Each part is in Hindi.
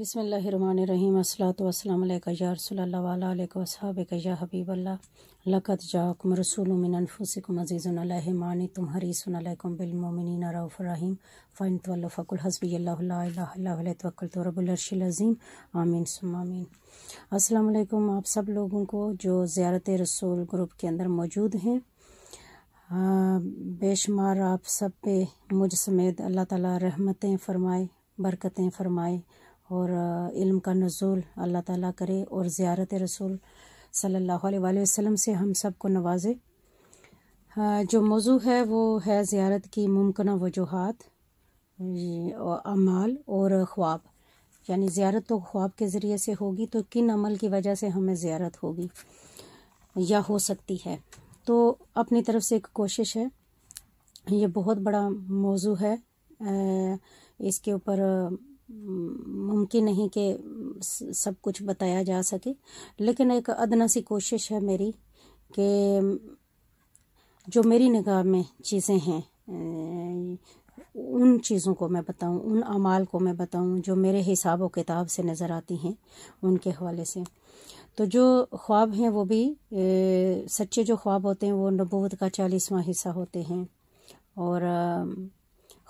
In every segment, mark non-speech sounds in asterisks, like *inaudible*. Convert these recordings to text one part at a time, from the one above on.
बिसमीम असलातुसलमकैया हबीबल्ला लकत जाकुम रसूलमिनफ़ुसिकुम अज़ीज़ुनमानी तुम्हारी सुनलकुम बिलमोमिन रऊफ़रहीम फ़ैन तल्फ़ुल हसबी तवक्लतरबुलरशीज़ीम आमीन सुमामीन असलकुम आप सब लोगों को जो ज़्यारत रसूल ग्रुप के अंदर मौजूद हैं बेशुमार आप सब पे मुझ समेत अल्लाह ताला रहमतें फ़रमाए बरकतें फ़रमाए और इल्म का नज़ुल अल्लाह ताला करे और ज़्यारत रसूल सल्लल्लाहु अलैहि वसल्लम से हम सब को नवाजे जो मौजू है वो है ज़्यारत की मुमकिन वजूहत अमाल और ख्वाब यानी ज़्यारत तो ख्वाब के ज़रिए से होगी तो किन अमल की वजह से हमें ज़्यारत होगी या हो सकती है तो अपनी तरफ से एक कोशिश है ये बहुत बड़ा मौजू है इसके ऊपर मुमकिन नहीं कि सब कुछ बताया जा सके लेकिन एक अदना सी कोशिश है मेरी कि जो मेरी निगाह में चीज़ें हैं उन चीज़ों को मैं बताऊं उन अमाल को मैं बताऊं जो मेरे हिसाब व किताब से नज़र आती हैं उनके हवाले से तो जो ख्वाब हैं वो भी ए, सच्चे जो ख्वाब होते हैं वो नबूत का चालीसवां हिस्सा होते हैं और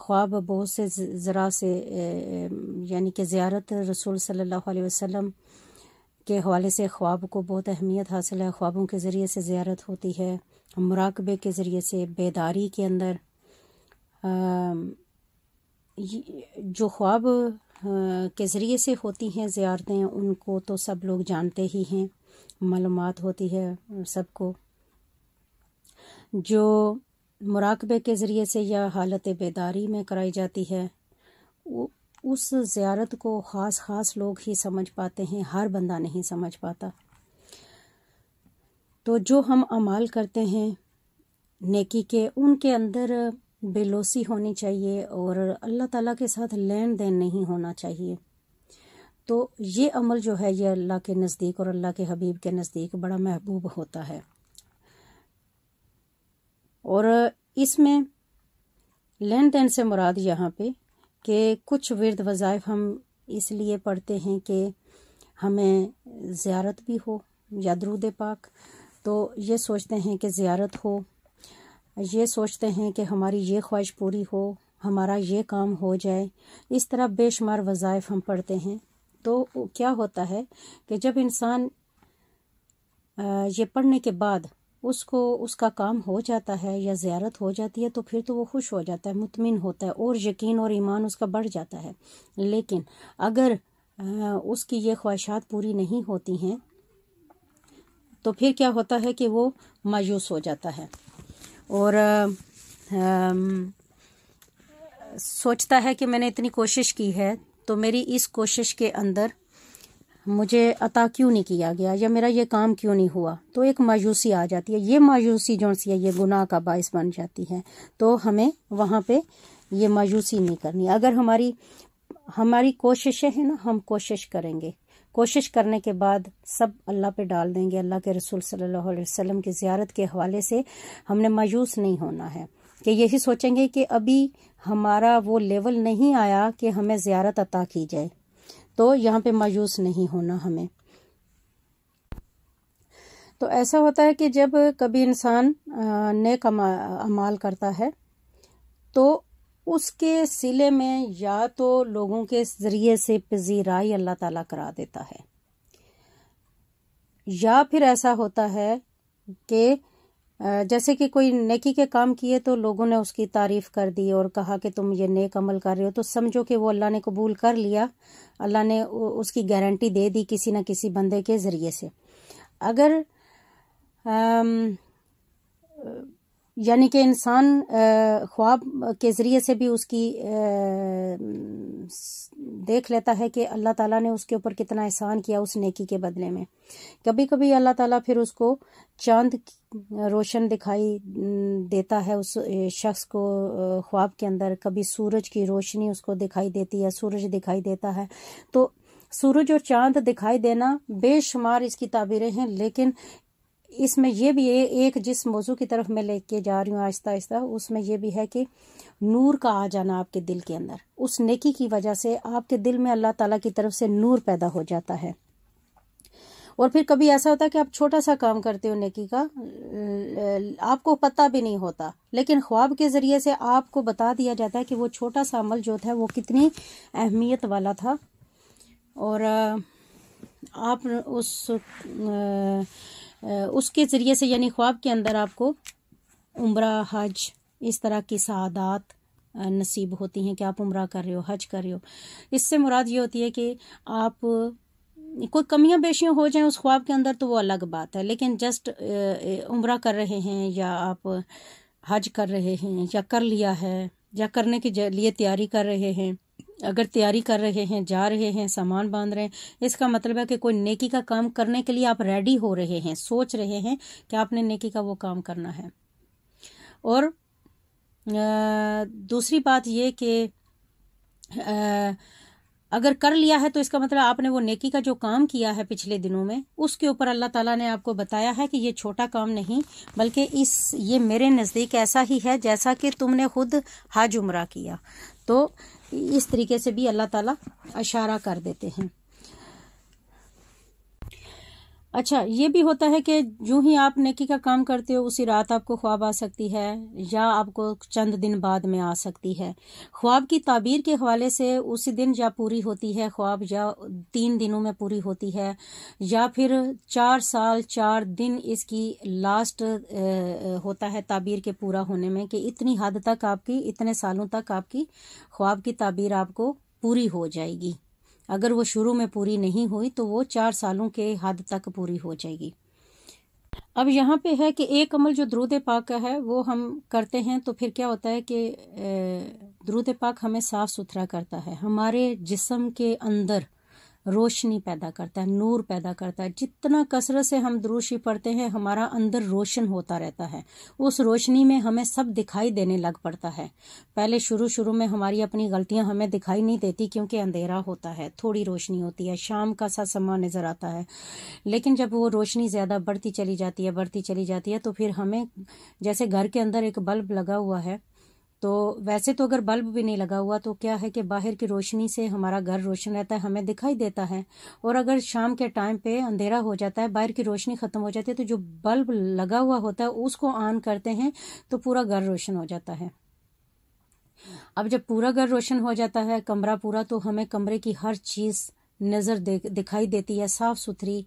ख्वाब बहुत से ज़रा से यानी कि ज़्यारत रसूल सल्लल्लाहु अलैहि वसल्लम के हवाले से ख्वाब को बहुत अहमियत हासिल है ख्वाबों के ज़रिए से ज़्यारत होती है मुराकबे के ज़रिए से बेदारी के अंदर जो ख्वाब के ज़रिए से होती हैं ज़्यारतें उनको तो सब लोग जानते ही हैं मालूम होती है सबको जो मुराकबे के ज़रिए से या हालत बेदारी में कराई जाती है उस ज़्यारत को ख़ास ख़ास लोग ही समझ पाते हैं हर बंदा नहीं समझ पाता तो जो हम अमाल करते हैं नेकी के उनके अंदर बेलोसी होनी चाहिए और अल्लाह ताला के साथ लेन देन नहीं होना चाहिए तो ये अमल जो है ये अल्लाह के नज़दीक और अल्लाह के हबीब के नज़दीक बड़ा महबूब होता है और इसमें लेन देन से मुराद यहाँ पे कि कुछ विरद वज़ाइफ हम इसलिए पढ़ते हैं कि हमें ज़्यारत भी हो या दरूद पाक तो ये सोचते हैं कि ज़्यारत हो ये सोचते हैं कि हमारी ये ख्वाहिश पूरी हो हमारा ये काम हो जाए इस तरह बेशुमार वज़ाइफ हम पढ़ते हैं तो क्या होता है कि जब इंसान ये पढ़ने के बाद उसको उसका काम हो जाता है या ज़्यारत हो जाती है तो फिर तो वो खुश हो जाता है मुतमिन होता है और यकीन और ईमान उसका बढ़ जाता है लेकिन अगर उसकी ये ख्वाहिशात पूरी नहीं होती हैं तो फिर क्या होता है कि वो मायूस हो जाता है और आ, आ, सोचता है कि मैंने इतनी कोशिश की है तो मेरी इस कोशिश के अंदर मुझे अता क्यों नहीं किया गया या मेरा ये काम क्यों नहीं हुआ तो एक मायूसी आ जाती है ये मायूसी जो सी है ये गुनाह का बायस बन जाती है तो हमें वहाँ पे ये मायूसी नहीं करनी अगर हमारी हमारी कोशिशें हैं ना हम कोशिश करेंगे कोशिश करने के बाद सब अल्लाह पे डाल देंगे अल्लाह के रसूल सल्लल्लाहु अलैहि वसल्लम की ज़्यारत के हवाले से हमने मायूस नहीं होना है कि यही सोचेंगे कि अभी हमारा वो लेवल नहीं आया कि हमें ज़्यारत अता की जाए तो यहाँ पे मायूस नहीं होना हमें तो ऐसा होता है कि जब कभी इंसान नेक अमाल करता है तो उसके सिले में या तो लोगों के ज़रिए से पजीराई अल्लाह ताला करा देता है या फिर ऐसा होता है कि जैसे कि कोई नेकी के काम किए तो लोगों ने उसकी तारीफ कर दी और कहा कि तुम ये नेक अमल कर रहे हो तो समझो कि वो अल्लाह ने कबूल कर लिया अल्लाह ने उसकी गारंटी दे दी किसी न किसी बंदे के ज़रिए से अगर आम, यानी कि इंसान ख्वाब के ज़रिए से भी उसकी देख लेता है कि अल्लाह ताला ने उसके ऊपर कितना एहसान किया उस नेकी के बदले में कभी कभी अल्लाह ताला फिर उसको चांद रोशन दिखाई देता है उस शख्स को ख्वाब के अंदर कभी सूरज की रोशनी उसको दिखाई देती है सूरज दिखाई देता है तो सूरज और चांद दिखाई देना बेशुमार इसकी ताबीरें हैं लेकिन इसमें यह भी है एक जिस मौजू की तरफ मैं लेके जा रही हूँ आहिस्ता आहिस्ता उसमें यह भी है कि नूर का आ जाना आपके दिल के अंदर उस नेकी की वजह से आपके दिल में अल्लाह ताला की तरफ से नूर पैदा हो जाता है और फिर कभी ऐसा होता है कि आप छोटा सा काम करते हो नेकी का आपको पता भी नहीं होता लेकिन ख्वाब के ज़रिए से आपको बता दिया जाता है कि वो छोटा सा अमल जो था वो कितनी अहमियत वाला था और आप उस उसके ज़रिए से यानी ख्वाब के अंदर आपको उम्र हज इस तरह की सादात नसीब होती हैं कि आप उम्र कर रहे हो हज कर रहे हो इससे मुराद ये होती है कि आप कोई कमियां बेशियां हो जाएं उस ख्वाब के अंदर तो वो अलग बात है लेकिन जस्ट उम्र कर रहे हैं या आप हज कर रहे हैं या कर लिया है या करने के लिए तैयारी कर रहे हैं अगर तैयारी कर रहे हैं जा रहे हैं सामान बांध रहे हैं इसका मतलब है कि कोई नेकी का काम करने के लिए आप रेडी हो रहे हैं सोच रहे हैं कि आपने नेकी का वो काम करना है और दूसरी बात ये कि अगर कर लिया है तो इसका मतलब आपने वो नेकी का जो काम किया है पिछले दिनों में उसके ऊपर अल्लाह ताला ने आपको बताया है कि ये छोटा काम नहीं बल्कि इस ये मेरे नज़दीक ऐसा ही है जैसा कि तुमने खुद हज उमरा किया तो इस तरीके से भी अल्लाह ताला इशारा कर देते हैं अच्छा ये भी होता है कि जो ही आप नेकी का काम करते हो उसी रात आपको ख्वाब आ सकती है या आपको चंद दिन बाद में आ सकती है ख्वाब की ताबीर के हवाले से उसी दिन या पूरी होती है ख्वाब या तीन दिनों में पूरी होती है या फिर चार साल चार दिन इसकी लास्ट होता है ताबीर के पूरा होने में कि इतनी हद तक आपकी इतने सालों तक आपकी ख्वाब की ताबीर आपको पूरी हो जाएगी अगर वो शुरू में पूरी नहीं हुई तो वो चार सालों के हद तक पूरी हो जाएगी अब यहाँ पे है कि एक अमल जो द्रुद पाक का है वो हम करते हैं तो फिर क्या होता है कि द्रुद पाक हमें साफ़ सुथरा करता है हमारे जिसम के अंदर रोशनी पैदा करता है नूर पैदा करता है जितना कसरत से हम दुरुशी पढ़ते हैं हमारा अंदर रोशन होता रहता है उस रोशनी में हमें सब दिखाई देने लग पड़ता है पहले शुरू शुरू में हमारी अपनी गलतियां हमें दिखाई नहीं देती क्योंकि अंधेरा होता है थोड़ी रोशनी होती है शाम का सा समा नजर आता है लेकिन जब वो रोशनी ज्यादा बढ़ती चली जाती है बढ़ती चली जाती है तो फिर हमें जैसे घर के अंदर एक बल्ब लगा हुआ है तो वैसे तो अगर बल्ब भी नहीं लगा हुआ तो क्या है कि बाहर की रोशनी से हमारा घर रोशन रहता है हमें दिखाई देता है और अगर शाम के टाइम पे अंधेरा हो जाता है बाहर की रोशनी ख़त्म हो जाती है तो जो बल्ब लगा हुआ होता है उसको ऑन करते हैं तो पूरा घर रोशन हो जाता है अब जब पूरा घर रोशन हो जाता है कमरा पूरा तो हमें कमरे की हर चीज़ नज़र दिखाई देती है साफ़ सुथरी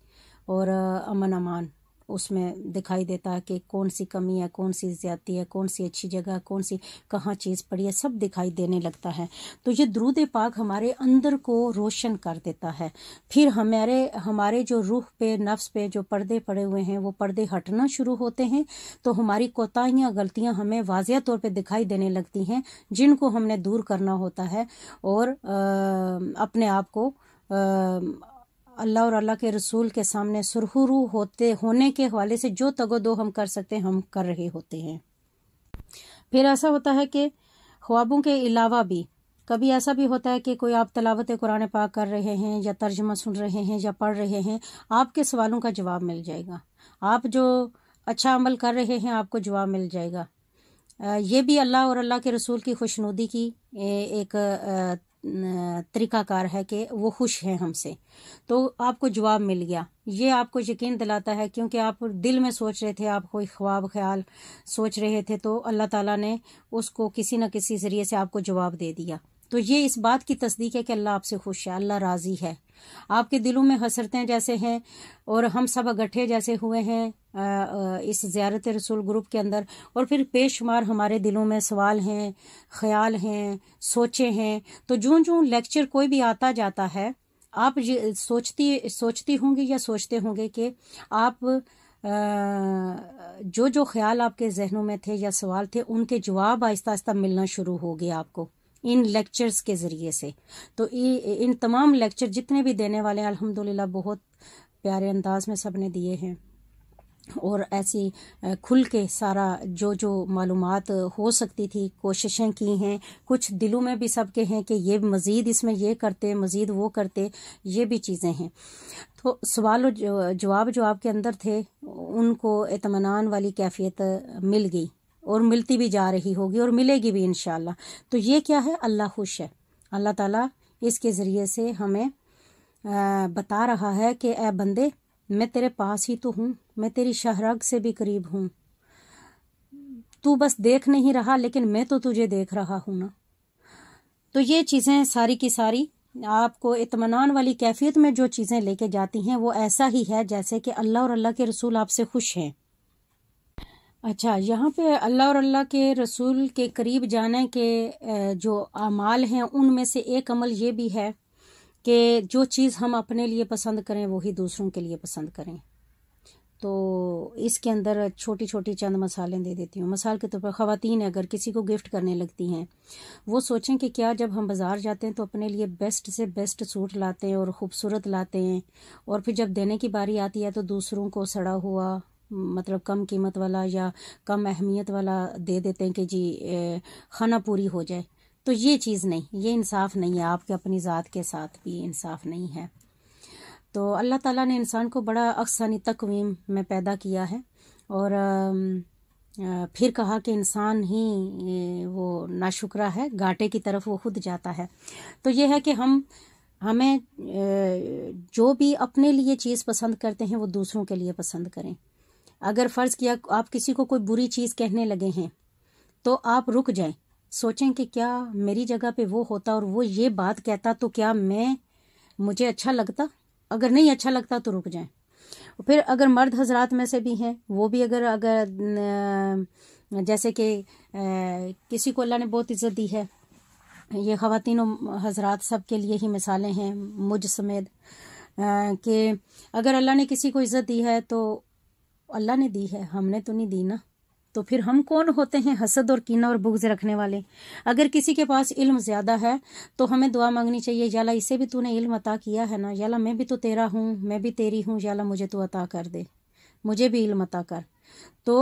और अमन अमान उसमें दिखाई देता है कि कौन सी कमी है कौन सी ज्यादती है कौन सी अच्छी जगह कौन सी कहाँ चीज़ पड़ी है सब दिखाई देने लगता है तो ये द्रूद पाक हमारे अंदर को रोशन कर देता है फिर हमारे हमारे जो रूह पे नफ्स पे जो पर्दे पड़े हुए हैं वो पर्दे हटना शुरू होते हैं तो हमारी कोताहियाँ गलतियाँ हमें वाजिया तौर पर दिखाई देने लगती हैं जिनको हमने दूर करना होता है और आ, अपने आप को आ, अल्लाह और अल्लाह के रसूल के सामने सुरहुरू होते होने के हवाले से जो तगो दो हम कर सकते हैं हम कर रहे होते हैं फिर ऐसा होता है कि ख्वाबों के अलावा भी कभी ऐसा भी होता है कि कोई आप तलावत कुरान पाक कर रहे हैं या तर्जमा सुन रहे हैं या पढ़ रहे हैं आपके सवालों का जवाब मिल जाएगा आप जो अच्छा अमल कर रहे हैं आपको जवाब मिल जाएगा ये भी अल्लाह और अल्लाह के रसूल की खुशनुदी की एक तरीकाकार है कि वो खुश हैं हमसे तो आपको जवाब मिल गया ये आपको यकीन दिलाता है क्योंकि आप दिल में सोच रहे थे आप कोई ख्वाब ख्याल सोच रहे थे तो अल्लाह ताला ने उसको किसी न किसी ज़रिए से आपको जवाब दे दिया तो ये इस बात की तस्दीक है कि अल्लाह आपसे खुश है अल्लाह राज़ी है आपके दिलों में हसरतें जैसे हैं और हम सब इकट्ठे जैसे हुए हैं इस ज़्यारत रसूल ग्रुप के अंदर और फिर बेशुमार हमारे दिलों में सवाल हैं ख्याल हैं सोचे हैं तो जो जो लेक्चर कोई भी आता जाता है आप सोचती सोचती होंगी या सोचते होंगे कि आप जो जो ख्याल आपके जहनों में थे या सवाल थे उनके जवाब आहिस्ता आहिस्ता मिलना शुरू हो गया आपको इन लेक्चर्स के ज़रिए से तो इन तमाम लेक्चर जितने भी देने वाले हैं अलहमदुल्ला बहुत प्यारे अंदाज में सब ने दिए हैं और ऐसी खुल के सारा जो जो मालूम हो सकती थी कोशिशें की हैं कुछ दिलों में भी सबके हैं कि ये मज़ीद इसमें ये करते मज़ीद वो करते ये भी चीज़ें हैं तो सवाल जवाब जो आपके अंदर थे उनको इतमान वाली कैफियत मिल गई और मिलती भी जा रही होगी और मिलेगी भी इन तो ये क्या है अल्लाह खुश है अल्लाह ताला इसके ज़रिए से हमें बता रहा है कि ए बंदे मैं तेरे पास ही तो हूँ मैं तेरी शहरग से भी करीब हूँ तू बस देख नहीं रहा लेकिन मैं तो तुझे देख रहा हूँ ना तो ये चीज़ें सारी की सारी आपको इतमान वाली कैफियत में जो चीज़ें लेके जाती हैं वो ऐसा ही है जैसे कि अल्लाह और अल्लाह के रसूल आपसे खुश हैं अच्छा यहाँ पे अल्लाह और अल्लाह के रसूल के करीब जाने के जो अमाल हैं उनमें से एक अमल ये भी है कि जो चीज़ हम अपने लिए पसंद करें वही दूसरों के लिए पसंद करें तो इसके अंदर छोटी छोटी चंद मसालें दे देती हूँ मसाल के तौर पर ख़वातीन अगर किसी को गिफ्ट करने लगती हैं वो सोचें कि क्या जब हम बाज़ार जाते हैं तो अपने लिए बेस्ट से बेस्ट सूट लाते हैं और ख़ूबसूरत लाते हैं और फिर जब देने की बारी आती है तो दूसरों को सड़ा हुआ मतलब कम कीमत वाला या कम अहमियत वाला दे देते हैं कि जी खाना पूरी हो जाए तो ये चीज़ नहीं ये इंसाफ नहीं है आपके अपनी ज़ात के साथ भी इंसाफ नहीं है तो अल्लाह ताला ने इंसान को बड़ा अक्सानी तकवीम में पैदा किया है और फिर कहा कि इंसान ही वो नाशुकरा है घाटे की तरफ वो खुद जाता है तो ये है कि हम हमें जो भी अपने लिए चीज़ पसंद करते हैं वो दूसरों के लिए पसंद करें अगर फ़र्ज़ किया आप किसी को कोई बुरी चीज़ कहने लगे हैं तो आप रुक जाएं सोचें कि क्या मेरी जगह पे वो होता और वो ये बात कहता तो क्या मैं मुझे अच्छा लगता अगर नहीं अच्छा लगता तो रुक जाएं फिर अगर मर्द हजरात में से भी हैं वो भी अगर अगर जैसे कि किसी को अल्लाह ने बहुत इज्जत दी है ये खातिन हजरात सब के लिए ही मिसालें हैं मुझ समेत कि अगर अल्लाह ने किसी को इज़्ज़त दी है तो अल्लाह ने दी है हमने तो नहीं दी ना तो फिर हम कौन होते हैं हसद और कीना और बुग्ज रखने वाले अगर किसी के पास इल्म ज़्यादा है तो हमें दुआ मांगनी चाहिए याला इसे भी तूने इल्म अता किया है ना याला मैं भी तो तेरा हूँ मैं भी तेरी हूँ याला मुझे तो अता कर दे मुझे भी इल्म अता कर तो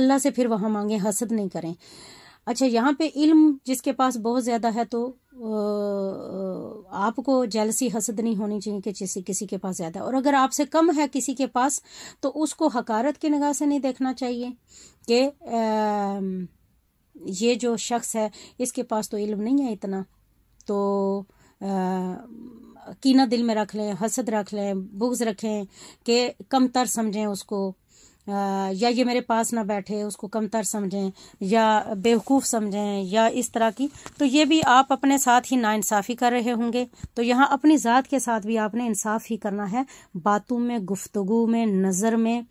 अल्लाह से फिर वहां मांगे हसद नहीं करें अच्छा यहाँ पे इल्म जिसके पास बहुत ज़्यादा है तो आपको जेलसी हसद नहीं होनी चाहिए कि किसी किसी के पास ज़्यादा और अगर आपसे कम है किसी के पास तो उसको हकारत की निगाह से नहीं देखना चाहिए कि ये जो शख्स है इसके पास तो इल्म नहीं है इतना तो आ, कीना दिल में रख लें हसद रख लें बुग्ज रखें कि कम तर समझें उसको या ये मेरे पास ना बैठे उसको कमतर समझें या बेवकूफ़ समझें या इस तरह की तो ये भी आप अपने साथ ही नाइंसाफ़ी कर रहे होंगे तो यहाँ अपनी ज़ात के साथ भी आपने इंसाफ ही करना है बातों में गुफ्तगु में नज़र में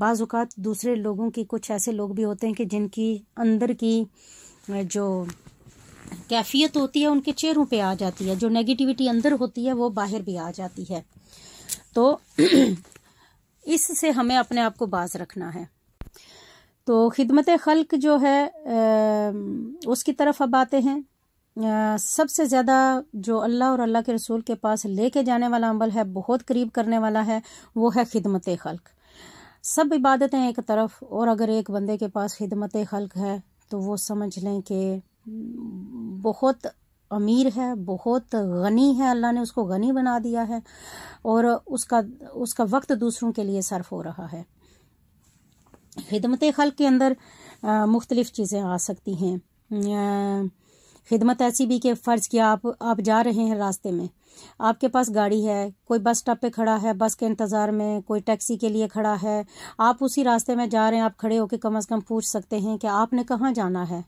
बाज़ात दूसरे लोगों की कुछ ऐसे लोग भी होते हैं कि जिनकी अंदर की जो कैफियत होती है उनके चेहरों पर आ जाती है जो नेगेटिविटी अंदर होती है वो बाहर भी आ जाती है तो इससे हमें अपने आप को बाज रखना है तो खिदमत खल्क जो है उसकी तरफ अब आते हैं सबसे ज़्यादा जो अल्लाह और अल्लाह के रसूल के पास लेके जाने वाला अमल है बहुत करीब करने वाला है वो है खिदमत खल्क सब इबादतें एक तरफ और अगर एक बंदे के पास खिदमत खल्क है तो वो समझ लें कि बहुत अमीर है बहुत गनी है अल्लाह ने उसको गनी बना दिया है और उसका उसका वक्त दूसरों के लिए सर्फ हो रहा है खिदमत खल के अंदर मुख्तलिफ़ चीज़ें आ सकती हैं खिदमत ऐसी भी कि फ़र्ज़ किया आप आप जा रहे हैं रास्ते में आपके पास गाड़ी है कोई बस स्टॉप पे खड़ा है बस के इंतज़ार में कोई टैक्सी के लिए खड़ा है आप उसी रास्ते में जा रहे हैं आप खड़े होकर कम अज़ कम पूछ सकते हैं कि आपने कहाँ जाना है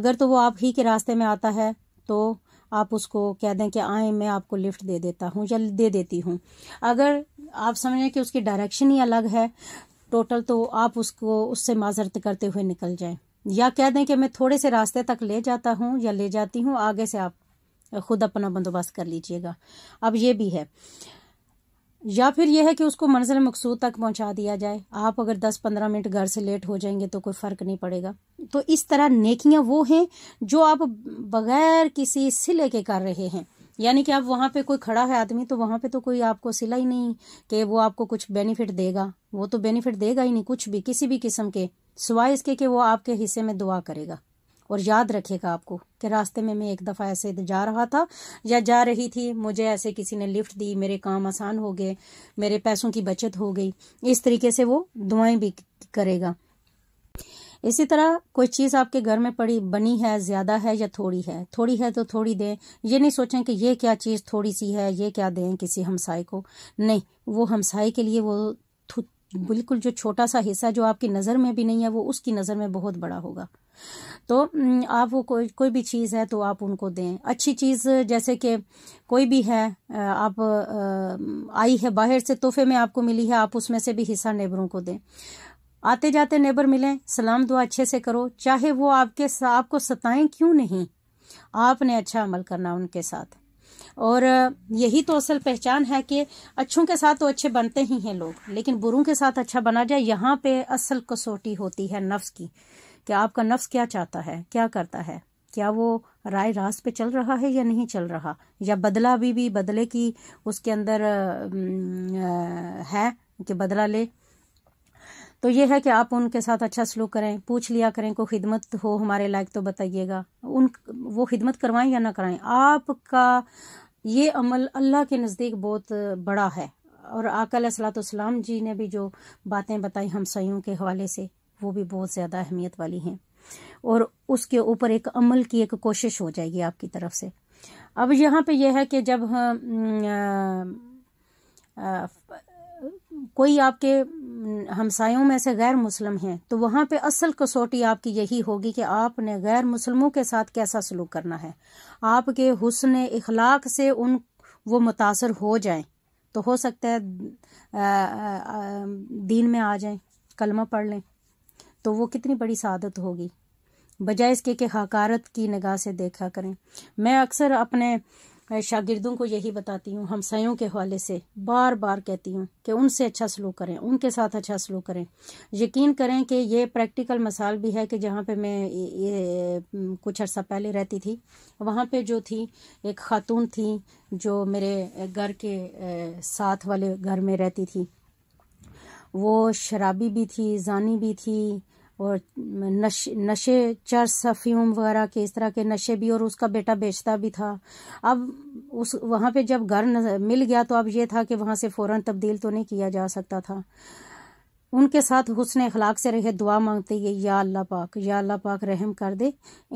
अगर तो वो आप ही के रास्ते में आता है तो आप उसको कह दें कि आए मैं आपको लिफ्ट दे देता हूँ या दे देती हूँ अगर आप समझें कि उसकी डायरेक्शन ही अलग है टोटल तो आप उसको उससे माजरत करते हुए निकल जाएं या कह दें कि मैं थोड़े से रास्ते तक ले जाता हूँ या ले जाती हूँ आगे से आप खुद अपना बंदोबस्त कर लीजिएगा अब ये भी है या फिर यह है कि उसको मंजिल मकसूद तक पहुंचा दिया जाए आप अगर 10-15 मिनट घर से लेट हो जाएंगे तो कोई फ़र्क नहीं पड़ेगा तो इस तरह नेकियां वो हैं जो आप बगैर किसी सिले के कर रहे हैं यानी कि आप वहाँ पे कोई खड़ा है आदमी तो वहाँ पे तो कोई आपको सिला ही नहीं कि वो आपको कुछ बेनिफिट देगा वो तो बेनिफिट देगा ही नहीं कुछ भी किसी भी किस्म के सिवाय इसके कि वो आपके हिस्से में दुआ करेगा और याद रखेगा आपको कि रास्ते में मैं एक दफ़ा ऐसे जा रहा था या जा रही थी मुझे ऐसे किसी ने लिफ्ट दी मेरे काम आसान हो गए मेरे पैसों की बचत हो गई इस तरीके से वो दुआएं भी करेगा इसी तरह कोई चीज़ आपके घर में पड़ी बनी है ज़्यादा है या थोड़ी है थोड़ी है तो थोड़ी दें ये नहीं सोचें कि ये क्या चीज़ थोड़ी सी है ये क्या दें किसी हमसाए को नहीं वो हमसाए के लिए वो बिल्कुल जो छोटा सा हिस्सा जो आपकी नज़र में भी नहीं है वो उसकी नज़र में बहुत बड़ा होगा तो आप वो कोई कोई भी चीज़ है तो आप उनको दें अच्छी चीज़ जैसे कि कोई भी है आप आई है बाहर से तोहफे में आपको मिली है आप उसमें से भी हिस्सा नेबरों को दें आते जाते नेबर मिलें सलाम दुआ अच्छे से करो चाहे वो आपके आपको सताएं क्यों नहीं आपने अच्छा अमल करना उनके साथ और यही तो असल पहचान है कि अच्छों के साथ तो अच्छे बनते ही हैं लोग लेकिन बुरों के साथ अच्छा बना जाए यहाँ पे असल कसौटी होती है नफ्स की कि आपका नफ्स क्या चाहता है क्या करता है क्या वो राय रास्त पे चल रहा है या नहीं चल रहा या बदला भी भी बदले की उसके अंदर है कि बदला ले तो ये है कि आप उनके साथ अच्छा सलूक करें पूछ लिया करें को खिदमत हो हमारे लायक तो बताइएगा उन वो खिदमत करवाएं या ना कराएं आपका ये अमल अल्लाह के नज़दीक बहुत बड़ा है और आकल सलाम जी ने भी जो बातें बताई हम सयों के हवाले से वो भी बहुत ज़्यादा अहमियत वाली हैं और उसके ऊपर एक अमल की एक कोशिश हो जाएगी आपकी तरफ से अब यहाँ पे यह है कि जब आ, आ, कोई आपके हमसायों में से गैर मुस्लिम हैं तो वहां पे असल कसौटी आपकी यही होगी कि आपने गैर मुसलमों के साथ कैसा सलूक करना है आपके हुसन इखलाक से उन वो मुतासर हो जाए तो हो सकता है दीन में आ जाए कलमा पढ़ लें तो वो कितनी बड़ी सादत होगी बजाय इसके कि हकारत की निगाह से देखा करें मैं अक्सर अपने शागिर्दों को यही बताती हूँ हमसायों के हवाले से बार बार कहती हूँ कि उनसे अच्छा सलूक करें उनके साथ अच्छा सलूक करें यकीन करें कि ये प्रैक्टिकल मसाल भी है कि जहाँ पे मैं ये कुछ अर्सा पहले रहती थी वहाँ पे जो थी एक खातून थी जो मेरे घर के साथ वाले घर में रहती थी वो शराबी भी थी जानी भी थी और नशे नशे चर्स अफ्यूम वगैरह के इस तरह के नशे भी और उसका बेटा बेचता भी था अब उस वहाँ पे जब घर मिल गया तो अब ये था कि वहाँ से फ़ौरन तब्दील तो नहीं किया जा सकता था उनके साथ हुसन अखलाक से रहे दुआ मांगते ये या अल्लाह पाक या अल्लाह पाक रहम कर दे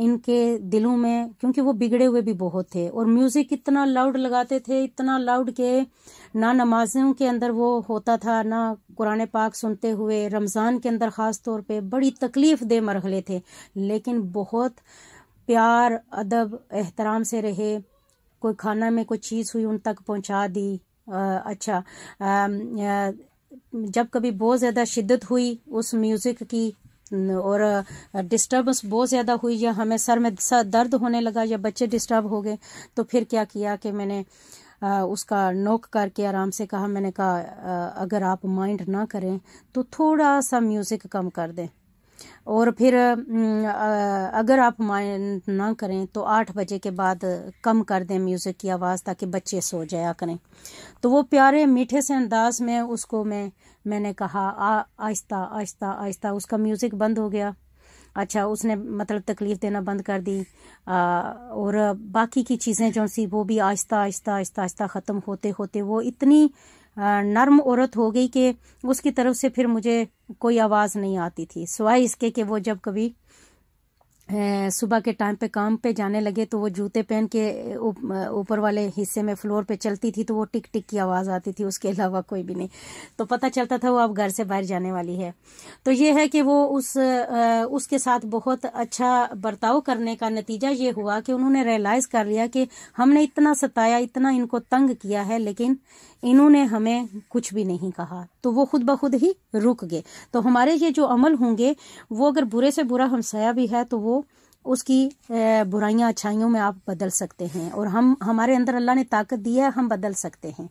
इनके दिलों में क्योंकि वो बिगड़े हुए भी बहुत थे और म्यूज़िक इतना लाउड लगाते थे इतना लाउड के ना नमाजों के अंदर वो होता था ना कुरान पाक सुनते हुए रमज़ान के अंदर ख़ास तौर पे बड़ी तकलीफ़ दे मरहले थे लेकिन बहुत प्यार अदब एहतराम से रहे कोई खाना में कोई चीज़ हुई उन तक पहुँचा दी आ, अच्छा आ, आ, जब कभी बहुत ज़्यादा शिद्दत हुई उस म्यूज़िक की और डिस्टर्बेंस बहुत ज़्यादा हुई या हमें सर में दर्द होने लगा या बच्चे डिस्टर्ब हो गए तो फिर क्या किया कि मैंने उसका नोक करके आराम से कहा मैंने कहा अगर आप माइंड ना करें तो थोड़ा सा म्यूज़िक कम कर दें और फिर अगर आप माइंड ना करें तो आठ बजे के बाद कम कर दें म्यूज़िक की आवाज़ ताकि बच्चे सो जाया करें तो वो प्यारे मीठे से अंदाज में उसको मैं मैंने कहा आहिस्ता आहिस्ता आहिस्ता उसका म्यूज़िक बंद हो गया अच्छा उसने मतलब तकलीफ देना बंद कर दी आ, और बाकी की चीज़ें जो सी वो भी आहिस्ता आहिस्ता आहिस्ता आहिस्ता ख़त्म होते होते वो इतनी नर्म औरत हो गई कि उसकी तरफ से फिर मुझे कोई आवाज़ नहीं आती थी सिवाय इसके कि वो जब कभी सुबह के टाइम पे काम पे जाने लगे तो वो जूते पहन के ऊपर वाले हिस्से में फ्लोर पे चलती थी तो वो टिक टिक की आवाज़ आती थी उसके अलावा कोई भी नहीं तो पता चलता था वो अब घर से बाहर जाने वाली है तो ये है कि वो उस उसके साथ बहुत अच्छा बर्ताव करने का नतीजा ये हुआ कि उन्होंने रियलाइज़ कर लिया कि हमने इतना सताया इतना इनको तंग किया है लेकिन इन्होंने हमें कुछ भी नहीं कहा तो वो खुद ब खुद ही रुक गए तो हमारे ये जो अमल होंगे वो अगर बुरे से बुरा हमसाया भी है तो वो उसकी बुराइयां अच्छाइयों में आप बदल सकते हैं और हम हमारे अंदर अल्लाह ने ताकत दी है हम बदल सकते हैं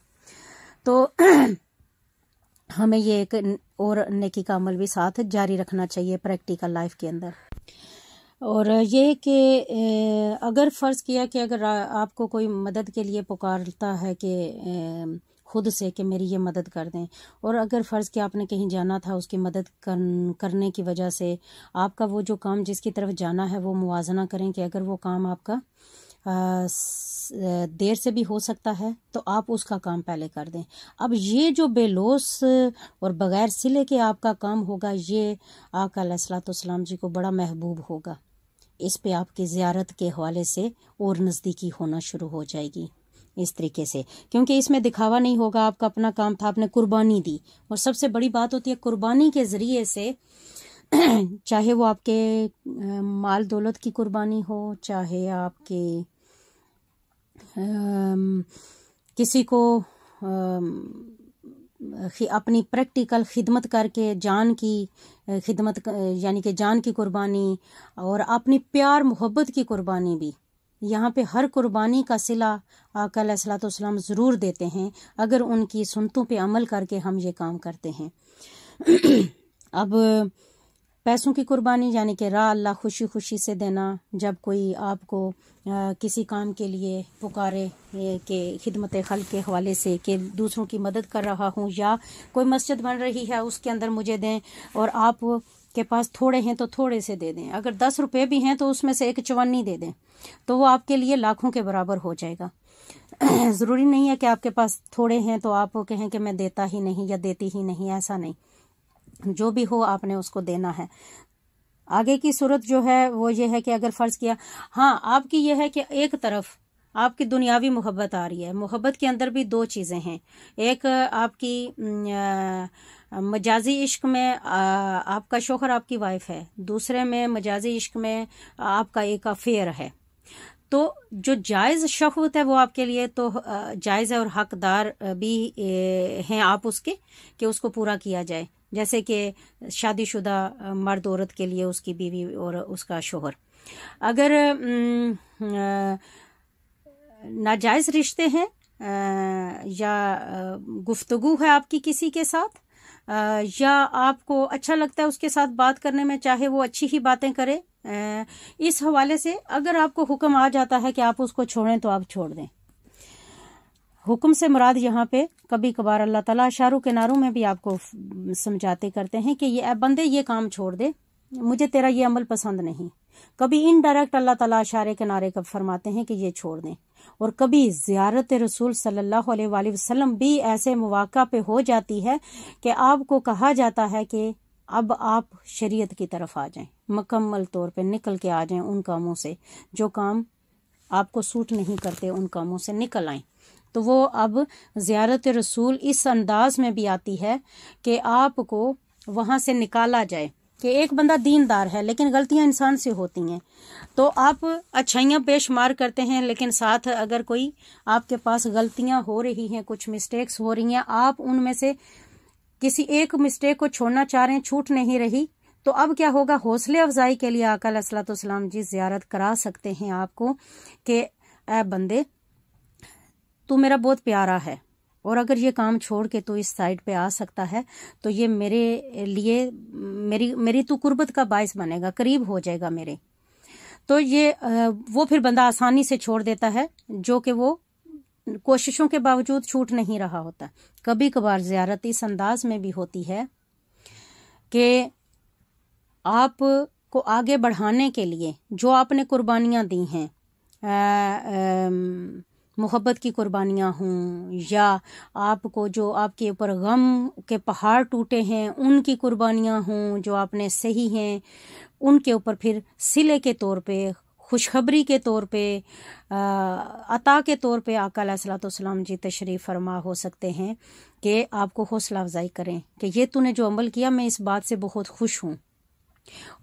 तो *clears throat* हमें ये एक और नेकी का अमल भी साथ जारी रखना चाहिए प्रैक्टिकल लाइफ के अंदर और ये कि अगर फ़र्ज़ किया कि अगर आपको कोई मदद के लिए पुकारता है कि खुद से कि मेरी ये मदद कर दें और अगर फ़र्ज़ कि आपने कहीं जाना था उसकी मदद कर, करने की वजह से आपका वो जो काम जिसकी तरफ जाना है वो मुजना करें कि अगर वो काम आपका आ, देर से भी हो सकता है तो आप उसका काम पहले कर दें अब ये जो बेलोस और बग़ैर सिले के आपका काम होगा ये आका सलाम जी को बड़ा महबूब होगा इस पे आपकी ज़्यारत के हवाले से और नज़दीकी होना शुरू हो जाएगी इस तरीके से क्योंकि इसमें दिखावा नहीं होगा आपका अपना काम था आपने कुर्बानी दी और सबसे बड़ी बात होती है कुर्बानी के ज़रिए से *clears throat* चाहे वो आपके माल दौलत की कुर्बानी हो चाहे आपके आ, किसी को आ, अपनी प्रैक्टिकल खिदमत करके जान की खिदमत यानी कि जान की कुर्बानी और अपनी प्यार मोहब्बत की कुर्बानी भी यहाँ पे हर कुर्बानी का सिला आका सलाम ज़रूर देते हैं अगर उनकी सुनतों पे अमल करके हम ये काम करते हैं *clears throat* अब पैसों की कुर्बानी यानी कि रा अल्लाह खुशी खुशी से देना जब कोई आपको आ, किसी काम के लिए पुकारे के खिदमत खल के हवाले से कि दूसरों की मदद कर रहा हूँ या कोई मस्जिद बन रही है उसके अंदर मुझे दें और आप के पास थोड़े हैं तो थोड़े से दे दें अगर दस रुपये भी हैं तो उसमें से एक चवन्नी दे दें तो वो आपके लिए लाखों के बराबर हो जाएगा *clears throat* ज़रूरी नहीं है कि आपके पास थोड़े हैं तो आप कहें कि मैं देता ही नहीं या देती ही नहीं ऐसा नहीं जो भी हो आपने उसको देना है आगे की सूरत जो है वो ये है कि अगर फ़र्ज़ किया हाँ आपकी यह है कि एक तरफ आपकी दुनियावी मोहब्बत आ रही है मोहब्बत के अंदर भी दो चीज़ें हैं एक आपकी आ, मजाजी इश्क में आपका शोहर आपकी वाइफ है दूसरे में मजाजी इश्क में आपका एक अफेयर है तो जो जायज़ शहवत है वो आपके लिए तो जायज़ है और हकदार भी हैं आप उसके कि उसको पूरा किया जाए जैसे कि शादीशुदा मर्द औरत के लिए उसकी बीवी और उसका शोहर अगर नाजायज़ रिश्ते हैं या गुफ्तगु है आपकी किसी के साथ या आपको अच्छा लगता है उसके साथ बात करने में चाहे वो अच्छी ही बातें करे इस हवाले से अगर आपको हुक्म आ जाता है कि आप उसको छोड़ें तो आप छोड़ दें हुक्म से मुराद यहाँ पे कभी कभार अल्लाह ताला शाहरुख के नारों में भी आपको समझाते करते हैं कि ये बंदे ये काम छोड़ दे मुझे तेरा ये अमल पसंद नहीं कभी इनडायरेक्ट अल्लाह तला इशारे के नारे कब फरमाते हैं कि ये छोड़ दें और कभी ज़्यारत रसूल सल्लल्लाहु अलैहि वसल्लम भी ऐसे मौका पे हो जाती है कि आपको कहा जाता है कि अब आप शरीयत की तरफ आ जाएं मकम्मल तौर पे निकल के आ जाएं उन कामों से जो काम आपको सूट नहीं करते उन कामों से निकल आए तो वो अब ज़्यारत रसूल इस अंदाज में भी आती है कि आपको वहां से निकाला जाए कि एक बंदा दीनदार है लेकिन गलतियां इंसान से होती हैं तो आप अच्छाइयां बेशुमार करते हैं लेकिन साथ अगर कोई आपके पास गलतियां हो रही हैं कुछ मिस्टेक्स हो रही हैं आप उनमें से किसी एक मिस्टेक को छोड़ना चाह रहे हैं छूट नहीं रही तो अब क्या होगा हौसले अफजाई के लिए अकल असलातम जी जियारत करा सकते हैं आपको कि ए बंदे तू मेरा बहुत प्यारा है और अगर ये काम छोड़ के तो इस साइड पे आ सकता है तो ये मेरे लिए मेरी मेरी तो कुर्बत का बायस बनेगा करीब हो जाएगा मेरे तो ये वो फिर बंदा आसानी से छोड़ देता है जो कि वो कोशिशों के बावजूद छूट नहीं रहा होता कभी कभार ज्यारत इस अंदाज में भी होती है कि आप को आगे बढ़ाने के लिए जो आपने कुर्बानियाँ दी हैं मोहब्बत की कुर्बानियाँ हों या आपको जो आपके ऊपर गम के पहाड़ टूटे हैं उनकी कुर्बानियाँ हों जो आपने सही हैं उनके ऊपर फिर सिले के तौर पे खुशखबरी के तौर पे आ, अता के तौर पे आका जी तशरीफ़ फरमा हो सकते हैं कि आपको हौसला अफजाई करें कि ये तूने जो अमल किया मैं इस बात से बहुत खुश हूँ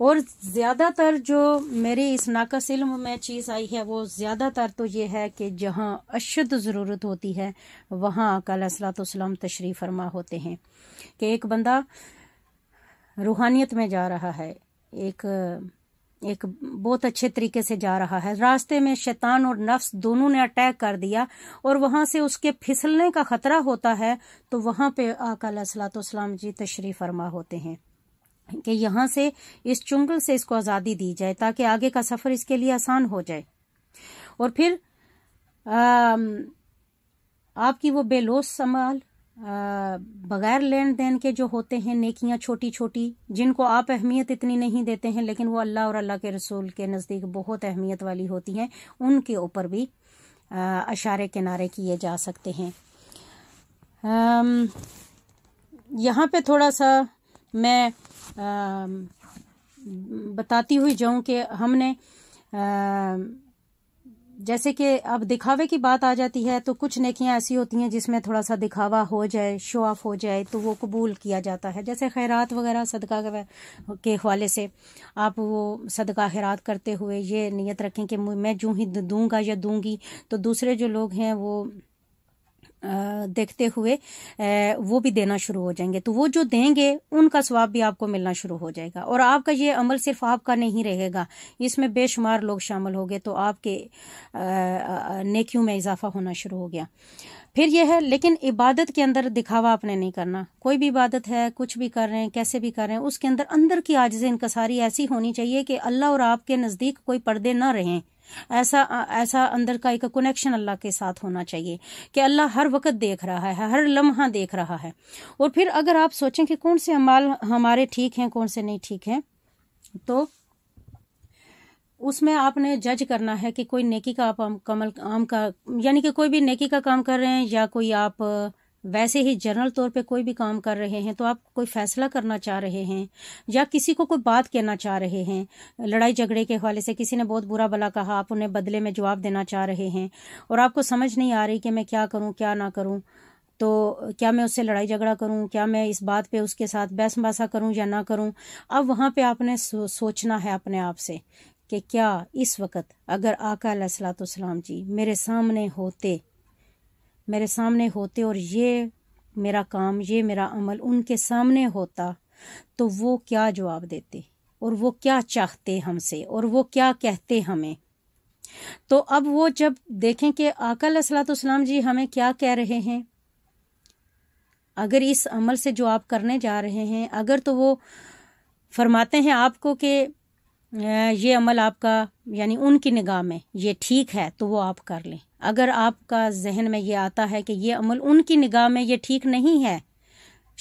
और ज़्यादातर जो मेरे इस नाकस इल्म में चीज़ आई है वो ज़्यादातर तो ये है कि जहाँ अशद ज़रूरत होती है वहां वहाँ सलाम तशरीफ़ फरमा होते हैं कि एक बंदा रूहानियत में जा रहा है एक एक बहुत अच्छे तरीके से जा रहा है रास्ते में शैतान और नफ्स दोनों ने अटैक कर दिया और वहां से उसके फिसलने का खतरा होता है तो वहां पे आका सलाम जी तशरीफ फरमा होते हैं कि यहाँ से इस चुंगल से इसको आज़ादी दी जाए ताकि आगे का सफ़र इसके लिए आसान हो जाए और फिर आ, आपकी वो बेलोस संभाल बगैर लेन देन के जो होते हैं नेकियां छोटी छोटी जिनको आप अहमियत इतनी नहीं देते हैं लेकिन वो अल्लाह और अल्लाह के रसूल के नज़दीक बहुत अहमियत वाली होती हैं उनके ऊपर भी अशारे किनारे किए जा सकते हैं यहाँ पे थोड़ा सा मैं बताती हुई जाऊँ कि हमने जैसे कि अब दिखावे की बात आ जाती है तो कुछ नेकियां ऐसी होती हैं जिसमें थोड़ा सा दिखावा हो जाए शो ऑफ हो जाए तो वो कबूल किया जाता है जैसे खैरात वगैरह सदका के हवाले से आप वो सदका खैरात करते हुए ये नीयत रखें कि मैं जूँ ही दूंगा या दूंगी तो दूसरे जो लोग हैं वो देखते हुए वो भी देना शुरू हो जाएंगे तो वो जो देंगे उनका स्वाब भी आपको मिलना शुरू हो जाएगा और आपका ये अमल सिर्फ आपका नहीं रहेगा इसमें बेशुमार लोग शामिल हो गए तो आपके नेकियों में इजाफा होना शुरू हो गया फिर यह है लेकिन इबादत के अंदर दिखावा आपने नहीं करना कोई भी इबादत है कुछ भी कर रहे हैं कैसे भी कर रहे हैं उसके अंदर अंदर की आजज इनकसारी ऐसी होनी चाहिए कि अल्लाह और आपके नज़दीक कोई पर्दे ना रहें ऐसा ऐसा अंदर का एक कनेक्शन अल्लाह के साथ होना चाहिए कि अल्लाह हर वक्त देख रहा है हर लम्हा देख रहा है और फिर अगर आप सोचें कि कौन से अमाल हमारे ठीक हैं कौन से नहीं ठीक हैं तो उसमें आपने जज करना है कि कोई नेकी का आप कमल आम का यानी कि कोई भी नेकी का काम कर रहे हैं या कोई आप वैसे ही जनरल तौर पे कोई भी काम कर रहे हैं तो आप कोई फैसला करना चाह रहे हैं या किसी को कोई बात कहना चाह रहे हैं लड़ाई झगड़े के हवाले से किसी ने बहुत बुरा भला कहा आप उन्हें बदले में जवाब देना चाह रहे हैं और आपको समझ नहीं आ रही कि मैं क्या करूं क्या ना करूं तो क्या मैं उससे लड़ाई झगड़ा करूं क्या मैं इस बात पे उसके साथ बहस बासा करूं या ना करूं अब वहां पे आपने सोचना है अपने आप से कि क्या इस वक्त अगर आका सलाम जी मेरे सामने होते मेरे सामने होते और ये मेरा काम ये मेरा अमल उनके सामने होता तो वो क्या जवाब देते और वो क्या चाहते हमसे और वो क्या कहते हमें तो अब वो जब देखें कि आकल असलातम जी हमें क्या कह रहे हैं अगर इस अमल से जो आप करने जा रहे हैं अगर तो वो फरमाते हैं आपको कि ये अमल आपका यानी उनकी निगाह में ये ठीक है तो वो आप कर लें अगर आपका जहन में ये आता है कि ये अमल उनकी निगाह में ये ठीक नहीं है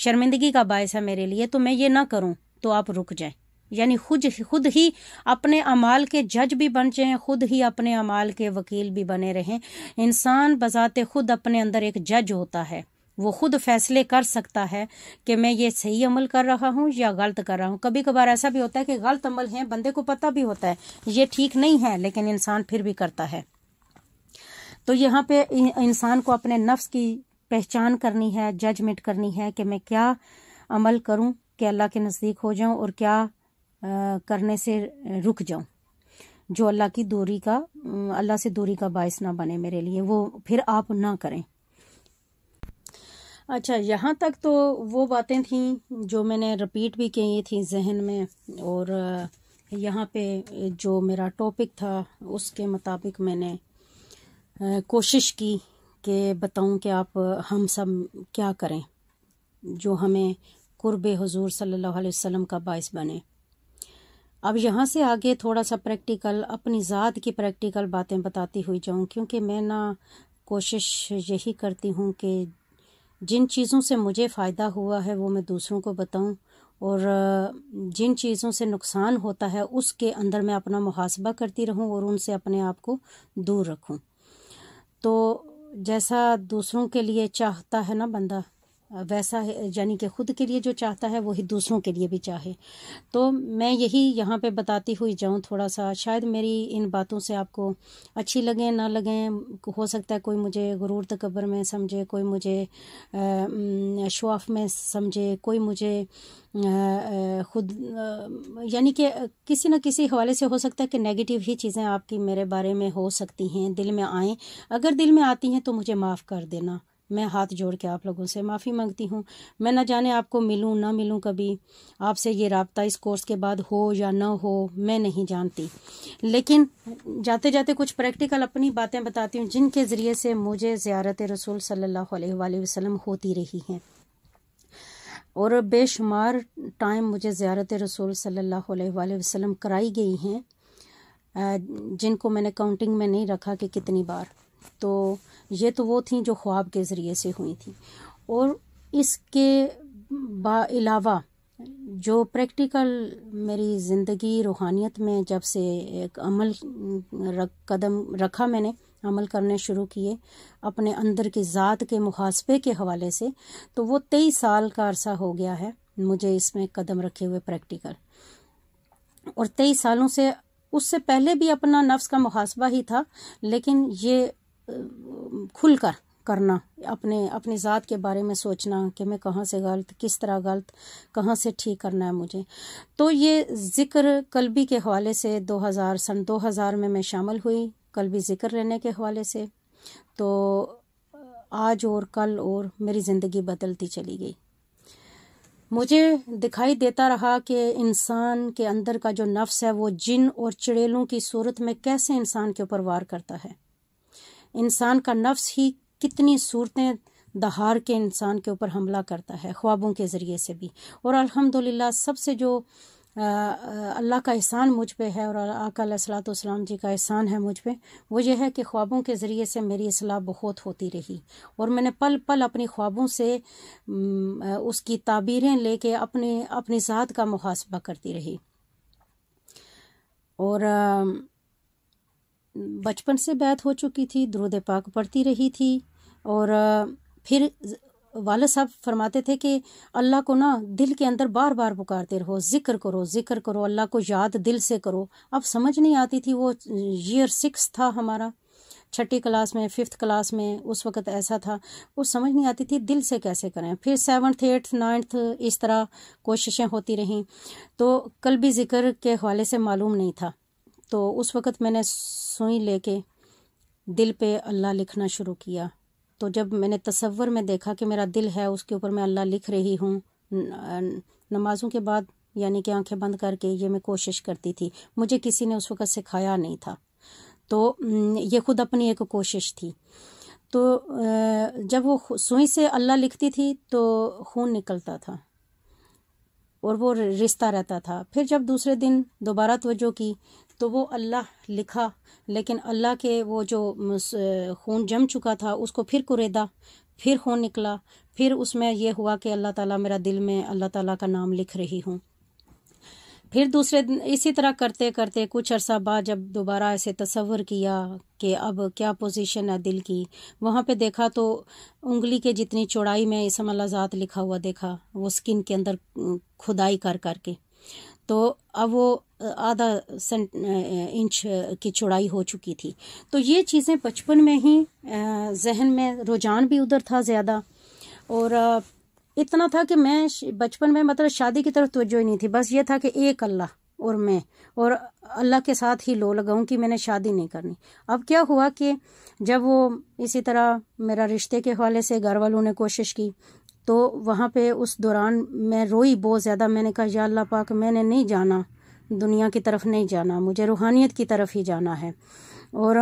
शर्मिंदगी का बायस है मेरे लिए तो मैं ये ना करूँ तो आप रुक जाए यानी खुद खुद ही अपने अमाल के जज भी बन जाएं खुद ही अपने अमाल के वकील भी बने रहें इंसान बजाते खुद अपने अंदर एक जज होता है वो खुद फैसले कर सकता है कि मैं ये सही अमल कर रहा हूँ या गलत कर रहा हूँ कभी कभार ऐसा भी होता है कि गलत अमल है बंदे को पता भी होता है ये ठीक नहीं है लेकिन इंसान फिर भी करता है तो यहाँ पे इंसान को अपने नफ्स की पहचान करनी है जजमेंट करनी है कि मैं क्या अमल करूँ कि अल्लाह के नज़दीक हो जाऊँ और क्या आ, करने से रुक जाऊँ जो अल्लाह की दूरी का अल्लाह से दूरी का बायस ना बने मेरे लिए वो फिर आप ना करें अच्छा यहाँ तक तो वो बातें थी जो मैंने रिपीट भी की थी जहन में और यहाँ पे जो मेरा टॉपिक था उसके मुताबिक मैंने कोशिश की कि बताऊं कि आप हम सब क्या करें जो हमें कुर्ब हजूर सल्ला वसम का बायस बने अब यहाँ से आगे थोड़ा सा प्रैक्टिकल अपनी ज़ात की प्रैक्टिकल बातें बताती हुई जाऊँ क्योंकि मैं ना कोशिश यही करती हूँ कि जिन चीज़ों से मुझे फ़ायदा हुआ है वो मैं दूसरों को बताऊँ और जिन चीज़ों से नुकसान होता है उसके अंदर मैं अपना मुहासबा करती रहूँ और उनसे अपने आप को दूर रखूँ तो जैसा दूसरों के लिए चाहता है ना बंदा वैसा है यानी कि खुद के लिए जो चाहता है वही दूसरों के लिए भी चाहे तो मैं यही यहाँ पे बताती हुई जाऊँ थोड़ा सा शायद मेरी इन बातों से आपको अच्छी लगें ना लगें हो सकता है कोई मुझे गुरूर तकबर में समझे कोई मुझे शोआफ में समझे कोई मुझे खुद यानी कि किसी न किसी हवाले से हो सकता है कि नेगेटिव ही चीज़ें आपकी मेरे बारे में हो सकती हैं दिल में आएँ अगर दिल में आती हैं तो मुझे माफ़ कर देना मैं हाथ जोड़ के आप लोगों से माफ़ी मांगती हूँ मैं ना जाने आपको मिलूँ ना मिलूँ कभी आपसे ये रबता इस कोर्स के बाद हो या ना हो मैं नहीं जानती लेकिन जाते जाते कुछ प्रैक्टिकल अपनी बातें बताती हूँ जिनके ज़रिए से मुझे ज़्यारत रसूल सल्ला वसलम होती रही हैं और बेशुमार टाइम मुझे ज़्यारत रसूल सल्ला वसलम कराई गई हैं जिनको मैंने काउंटिंग में नहीं रखा कि कितनी बार तो ये तो वो थी जो ख्वाब के ज़रिए से हुई थी और इसके अलावा जो प्रैक्टिकल मेरी ज़िंदगी रूहानियत में जब से एक अमल रख कदम रखा मैंने अमल करने शुरू किए अपने अंदर की ज़ात के मुहासबे के हवाले से तो वो तेईस साल का अरसा हो गया है मुझे इसमें कदम रखे हुए प्रैक्टिकल और तेईस सालों से उससे पहले भी अपना नफ्स का मुहासबा ही था लेकिन ये खुल कर करना अपने अपने ज़ात के बारे में सोचना कि मैं कहाँ से गलत किस तरह गलत कहाँ से ठीक करना है मुझे तो ये ज़िक्र कल्बी के हवाले से 2000 सन 2000 में मैं शामिल हुई कल्बी ज़िक्र रहने के हवाले से तो आज और कल और मेरी ज़िंदगी बदलती चली गई मुझे दिखाई देता रहा कि इंसान के अंदर का जो नफ्स है वो जिन और चिड़ेलों की सूरत में कैसे इंसान के ऊपर वार करता है इंसान का नफ्स ही कितनी सूरतें दहार के इंसान के ऊपर हमला करता है ख्वाबों के ज़रिए से भी और अल्हम्दुलिल्लाह सबसे जो अल्लाह का एहसान मुझ पे है और आका सलाम जी का एहसान है मुझ पे वो ये है कि ख्वाबों के ज़रिए से मेरी असलाह बहुत होती रही और मैंने पल पल अपनी ख्वाबों से उसकी ताबीरें लेके अपने अपनी ज़ात का मुहासबा करती रही और बचपन से बैत हो चुकी थी द्रोद पाक पढ़ती रही थी और फिर वाल साहब फरमाते थे कि अल्लाह को ना दिल के अंदर बार बार पुकारते रहो जिक्र करो जिक्र करो अल्लाह को याद दिल से करो अब समझ नहीं आती थी वो ईयर सिक्स था हमारा छठी क्लास में फिफ्थ क्लास में उस वक्त ऐसा था वो समझ नहीं आती थी दिल से कैसे करें फिर सेवन्थ एट्थ नाइन्थ इस तरह कोशिशें होती रहीं तो कल भी जिक्र के हवाले से मालूम नहीं था तो उस वक़्त मैंने सुई लेके दिल पे अल्लाह लिखना शुरू किया तो जब मैंने तसवर में देखा कि मेरा दिल है उसके ऊपर मैं अल्लाह लिख रही हूँ नमाज़ों के बाद यानी कि आंखें बंद करके ये मैं कोशिश करती थी मुझे किसी ने उस वक़्त सिखाया नहीं था तो ये खुद अपनी एक कोशिश थी तो जब वो सुई से अल्लाह लिखती थी तो खून निकलता था और वो रिश्ता रहता था फिर जब दूसरे दिन दोबारा तोजो की तो वो अल्लाह लिखा लेकिन अल्लाह के वो जो खून जम चुका था उसको फिर कुरेदा फिर खून निकला फिर उसमें यह हुआ कि अल्लाह ताला मेरा दिल में अल्लाह ताला का नाम लिख रही हूँ फिर दूसरे दिन इसी तरह करते करते कुछ अरसा बाद जब दोबारा ऐसे तस्वर किया कि अब क्या पोजीशन है दिल की वहाँ पे देखा तो उंगली के जितनी चौड़ाई में इसम अल्लाह ज़ात लिखा हुआ देखा वो स्किन के अंदर खुदाई कर करके तो अब वो आधा इंच की चौड़ाई हो चुकी थी तो ये चीज़ें बचपन में ही जहन में रुझान भी उधर था ज़्यादा और इतना था कि मैं बचपन में मतलब शादी की तरफ तवज्जो ही नहीं थी बस ये था कि एक अल्लाह और मैं और अल्लाह के साथ ही लो लगाऊं कि मैंने शादी नहीं करनी अब क्या हुआ कि जब वो इसी तरह मेरा रिश्ते के हवाले से घर वालों ने कोशिश की तो वहाँ पे उस दौरान मैं रोई बहुत ज़्यादा मैंने कहा या अल्लाह पाक मैंने नहीं जाना दुनिया की तरफ नहीं जाना मुझे रूहानियत की तरफ ही जाना है और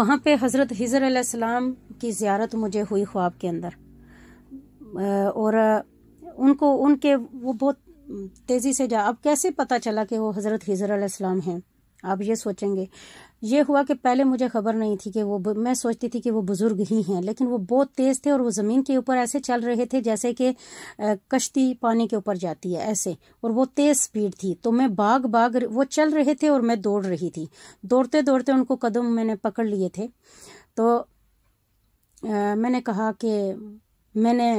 वहाँ पे हज़रत हिजर अलैहिस्सलाम की ज़्यारत मुझे हुई ख्वाब के अंदर और उनको उनके वो बहुत तेज़ी से जा अब कैसे पता चला कि वो हज़रत हिजर अलैहिस्सलाम हैं आप ये सोचेंगे ये हुआ कि पहले मुझे खबर नहीं थी कि वो मैं सोचती थी कि वो बुजुर्ग ही हैं लेकिन वो बहुत तेज थे और वो ज़मीन के ऊपर ऐसे चल रहे थे जैसे कि कश्ती पानी के ऊपर जाती है ऐसे और वो तेज़ स्पीड थी तो मैं बाग बाग वो चल रहे थे और मैं दौड़ रही थी दौड़ते दौड़ते उनको कदम मैंने पकड़ लिए थे तो आ, मैंने कहा कि मैंने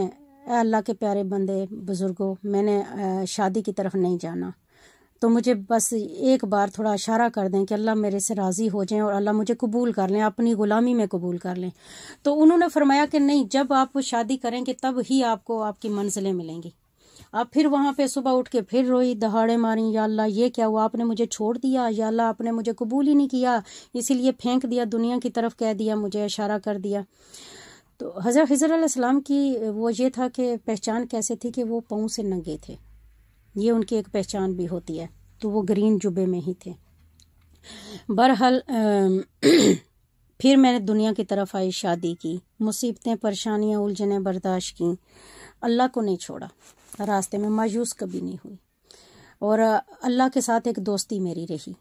अल्लाह के प्यारे बंदे बुज़ुर्गों मैंने आ, शादी की तरफ नहीं जाना तो मुझे बस एक बार थोड़ा इशारा कर दें कि अल्लाह मेरे से राज़ी हो जाएं और अल्लाह मुझे कबूल कर लें अपनी ग़ुलामी में कबूल कर लें तो उन्होंने फरमाया कि नहीं जब आप शादी करेंगे तब ही आपको आपकी मंजिलें मिलेंगी आप फिर वहाँ पे सुबह उठ के फिर रोई दहाड़े मारी या अल्लाह ये क्या हुआ आपने मुझे छोड़ दिया या अल्लाह आपने मुझे कबूल ही नहीं किया इसीलिए फेंक दिया दुनिया की तरफ कह दिया मुझे इशारा कर दिया तो हज़रत हज़र की वो ये था कि पहचान कैसे थी कि वो पाँव से नंगे थे ये उनकी एक पहचान भी होती है तो वो ग्रीन जुबे में ही थे बहरहाल *clears throat* फिर मैंने दुनिया की तरफ आई शादी की मुसीबतें परेशानियां उलझने बर्दाश्त की अल्लाह को नहीं छोड़ा रास्ते में मायूस कभी नहीं हुई और अल्लाह के साथ एक दोस्ती मेरी रही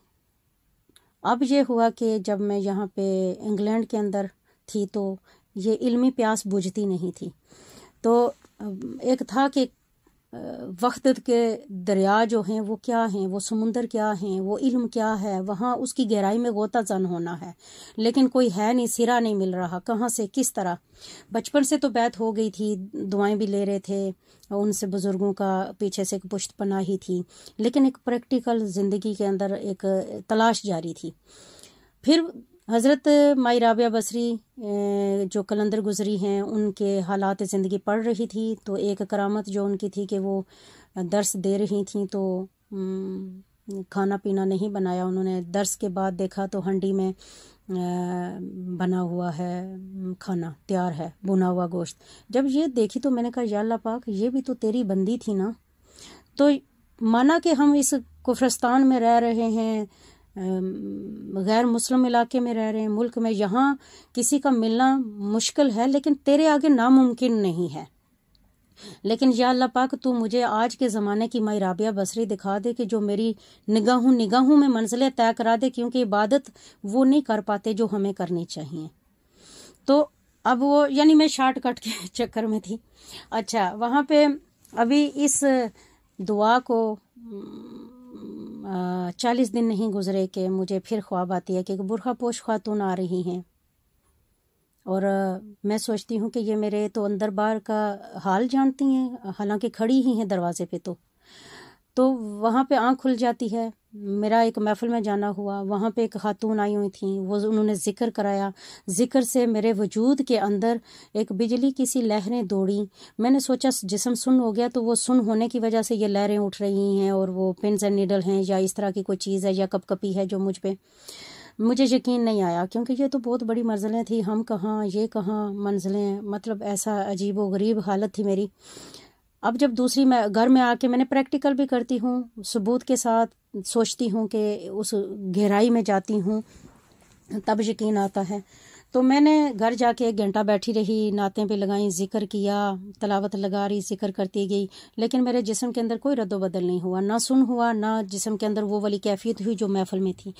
अब ये हुआ कि जब मैं यहाँ पे इंग्लैंड के अंदर थी तो ये इल्मी प्यास बुझती नहीं थी तो एक था कि वक्त के दरिया जो हैं वो क्या हैं वो समुंदर क्या हैं वो इल्म क्या है वहाँ उसकी गहराई में गोता जन होना है लेकिन कोई है नहीं सिरा नहीं मिल रहा कहाँ से किस तरह बचपन से तो बैत हो गई थी दुआएं भी ले रहे थे उनसे बुज़ुर्गों का पीछे से एक पुश्त पनाही थी लेकिन एक प्रैक्टिकल ज़िंदगी के अंदर एक तलाश जारी थी फिर हज़रत माई राबिया बसरी जो कलंदर गुजरी हैं उनके हालात ज़िंदगी पढ़ रही थी तो एक करामत जो उनकी थी कि वो दर्स दे रही थी तो खाना पीना नहीं बनाया उन्होंने दर्स के बाद देखा तो हंडी में बना हुआ है खाना तैयार है बुना हुआ गोश्त जब ये देखी तो मैंने कहा या पाक ये भी तो तेरी बंदी थी ना तो माना कि हम इस कुफ्रस्तान में रह रहे हैं गैर मुस्लिम इलाके में रह रहे हैं मुल्क में यहाँ किसी का मिलना मुश्किल है लेकिन तेरे आगे नामुमकिन नहीं है लेकिन या अल्लाह पाक तू मुझे आज के ज़माने की माई राबिया बसरी दिखा दे कि जो मेरी निगाहों निगाहों में मंजिलें तय करा दे क्योंकि इबादत वो नहीं कर पाते जो हमें करनी चाहिए तो अब वो यानी मैं शॉर्टकट के *laughs* चक्कर में थी अच्छा वहाँ पे अभी इस दुआ को चालीस दिन नहीं गुजरे कि मुझे फिर ख्वाब आती है कि बुरखा पोश खातून आ रही हैं और मैं सोचती हूँ कि ये मेरे तो अंदर बार का हाल जानती हैं हालांकि खड़ी ही हैं दरवाज़े पे तो तो वहाँ पे आँख खुल जाती है मेरा एक महफिल में जाना हुआ वहाँ पे एक खातून आई हुई थी वो उन्होंने ज़िक्र कराया ज़िक्र से मेरे वजूद के अंदर एक बिजली की सी लहरें दौड़ी मैंने सोचा जिसम सुन हो गया तो वो सुन होने की वजह से ये लहरें उठ रही हैं और वो पिन एंड नीडल हैं या इस तरह की कोई चीज़ है या कपकपी है जो मुझ पर मुझे यकीन नहीं आया क्योंकि ये तो बहुत बड़ी मंजिलें थी हम कहाँ ये कहाँ मंजिलें मतलब ऐसा अजीब व गरीब हालत थी मेरी अब जब दूसरी मैं घर में आके मैंने प्रैक्टिकल भी करती हूँ सबूत के साथ सोचती हूँ कि उस गहराई में जाती हूँ तब यकीन आता है तो मैंने घर जाके एक घंटा बैठी रही नातें पे लगाई जिक्र किया तलावत लगा रही जिक्र करती गई लेकिन मेरे जिसम के अंदर कोई रद्दो बदल नहीं हुआ ना सुन हुआ ना जिसम के अंदर वो वाली कैफियत हुई जो महफल में थी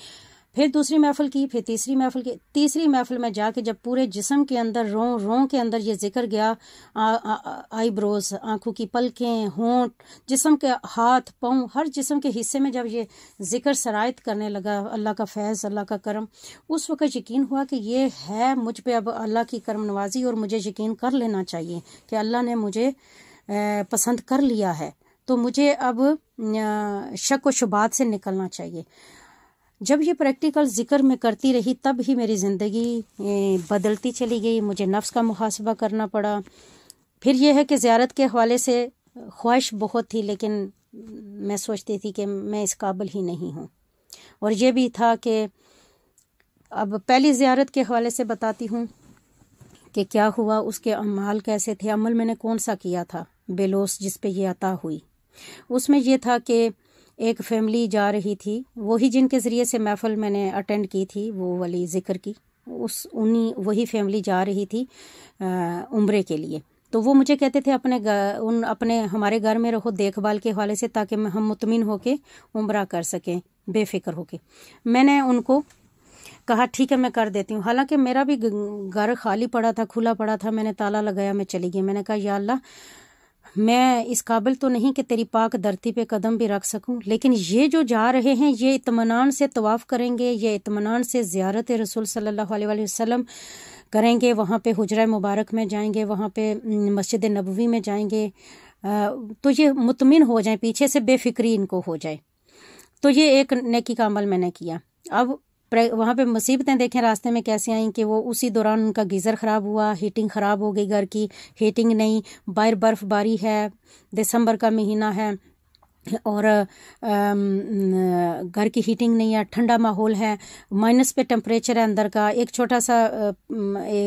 फिर दूसरी महफिल की फिर तीसरी महफिल की तीसरी महफिल में जाके जब पूरे जिसम के अंदर रों रों के अंदर ये जिक्र गया आईब्रोज आंखों की पलकें होंठ जिसम के हाथ पाँव हर जिसम के हिस्से में जब ये जिक्र शरायत करने लगा अल्लाह का फैज़ अल्लाह का करम उस वक़्त यकीन हुआ कि ये है मुझ पर अब अल्लाह की करम नवाजी और मुझे यकीन कर लेना चाहिए कि अल्लाह ने मुझे पसंद कर लिया है तो मुझे अब शक व शुबात से निकलना चाहिए जब ये प्रैक्टिकल ज़िक्र मैं करती रही तब ही मेरी ज़िंदगी बदलती चली गई मुझे नफ्स का मुहासबा करना पड़ा फिर यह है कि ज़्यारत के हवाले से ख्वाहिश बहुत थी लेकिन मैं सोचती थी कि मैं इस काबिल ही नहीं हूँ और यह भी था कि अब पहली ज़्यारत के हवाले से बताती हूँ कि क्या हुआ उसके अमाल कैसे थे अमल मैंने कौन सा किया था बेलोस जिस पे ये अता हुई उसमें यह था कि एक फैमिली जा रही थी वही जिनके ज़रिए से महफल मैंने अटेंड की थी वो वाली ज़िक्र की उस उन्हीं वही फैमिली जा रही थी उम्र के लिए तो वो मुझे कहते थे अपने उन अपने हमारे घर में रहो देखभाल के हवाले से ताकि हम मुतमिन होके उम्र कर सकें बेफिक्र होके मैंने उनको कहा ठीक है मैं कर देती हूँ हालांकि मेरा भी घर खाली पड़ा था खुला पड़ा था मैंने ताला लगाया मैं चली गई मैंने कहा या अल्लाह मैं इस काबिल तो नहीं कि तेरी पाक धरती पे कदम भी रख सकूं लेकिन ये जो जा रहे हैं ये इतमान से तवाफ़ करेंगे ये इतमान से ज़्यारत रसूल सल्लल्लाहु अलैहि वसल्लम करेंगे वहाँ पे हजरा मुबारक में जाएंगे वहाँ पे मस्जिद नबवी में जाएंगे तो ये मुतमिन हो जाए पीछे से बेफिक्री इनको हो जाए तो ये एक नेकी का अमल मैंने किया अब वहाँ पे मुसीबतें देखें रास्ते में कैसे आई कि वो उसी दौरान उनका गीज़र ख़राब हुआ हीटिंग ख़राब हो गई घर की हीटिंग नहीं बाहर बर्फ़बारी है दिसंबर का महीना है और घर की हीटिंग नहीं है ठंडा माहौल है माइनस पे टेम्परेचर है अंदर का एक छोटा सा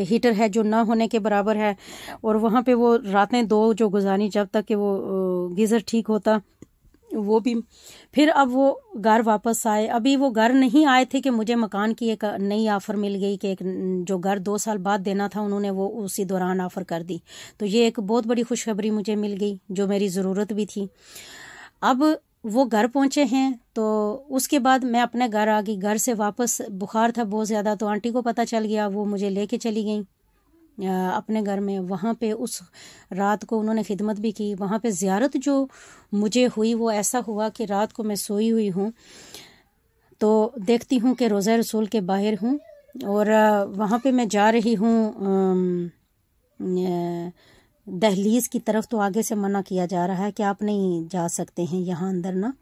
हीटर है जो ना होने के बराबर है और वहाँ पे वो रातें दो जो गुजारी जब तक कि वो गीज़र ठीक होता वो भी फिर अब वो घर वापस आए अभी वो घर नहीं आए थे कि मुझे मकान की एक नई ऑफ़र मिल गई कि एक जो घर दो साल बाद देना था उन्होंने वो उसी दौरान ऑफ़र कर दी तो ये एक बहुत बड़ी खुशखबरी मुझे मिल गई जो मेरी ज़रूरत भी थी अब वो घर पहुंचे हैं तो उसके बाद मैं अपने घर आ गई घर से वापस बुखार था बहुत ज़्यादा तो आंटी को पता चल गया वो मुझे लेके चली गई अपने घर में वहाँ पे उस रात को उन्होंने खिदमत भी की वहाँ पे ज़्यारत जो मुझे हुई वो ऐसा हुआ कि रात को मैं सोई हुई हूँ तो देखती हूँ कि रोज़ा रसूल के बाहर हूँ और वहाँ पे मैं जा रही हूँ दहलीज़ की तरफ तो आगे से मना किया जा रहा है कि आप नहीं जा सकते हैं यहाँ अंदर ना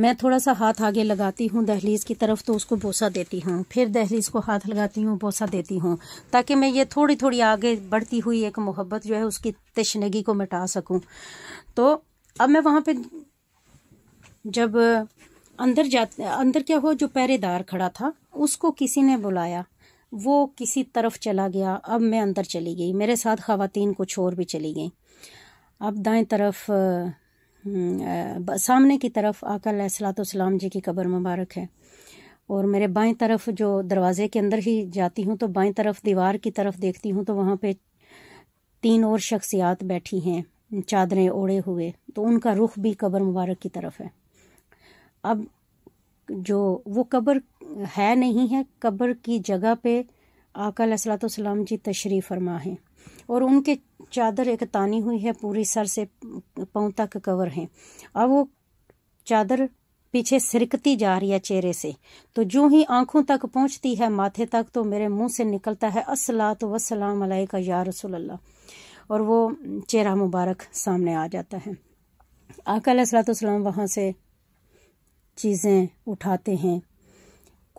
मैं थोड़ा सा हाथ आगे लगाती हूँ दहलीज़ की तरफ तो उसको बोसा देती हूँ फिर दहलीज़ को हाथ लगाती हूँ बोसा देती हूँ ताकि मैं ये थोड़ी थोड़ी आगे बढ़ती हुई एक मोहब्बत जो है उसकी तशनगी को मिटा सकूँ तो अब मैं वहाँ पर जब अंदर जाते अंदर क्या हुआ जो पहरेदार खड़ा था उसको किसी ने बुलाया वो किसी तरफ चला गया अब मैं अंदर चली गई मेरे साथ खातन कुछ और भी चली गई अब दाएं तरफ हम्म, सामने की तरफ आकल सलाम जी की कब्र मुबारक है और मेरे बाएं तरफ जो दरवाज़े के अंदर ही जाती हूँ तो बाएं तरफ दीवार की तरफ देखती हूँ तो वहाँ पे तीन और शख्सियात बैठी हैं चादरें ओढ़े हुए तो उनका रुख भी कब्र मुबारक की तरफ है अब जो वो कब्र है नहीं है कब्र की जगह पे आकल सलाम जी तशरीफ़ फरमा हैं और उनके चादर एक तानी हुई है पूरी सर से पाँव तक कवर है अब वो चादर पीछे सिरकती जा रही है चेहरे से तो जो ही आंखों तक पहुंचती है माथे तक तो मेरे मुंह से निकलता है असला तो वसलाम अलैका या रसूल और वो चेहरा मुबारक सामने आ जाता है आका सलाम वहाँ से चीज़ें उठाते हैं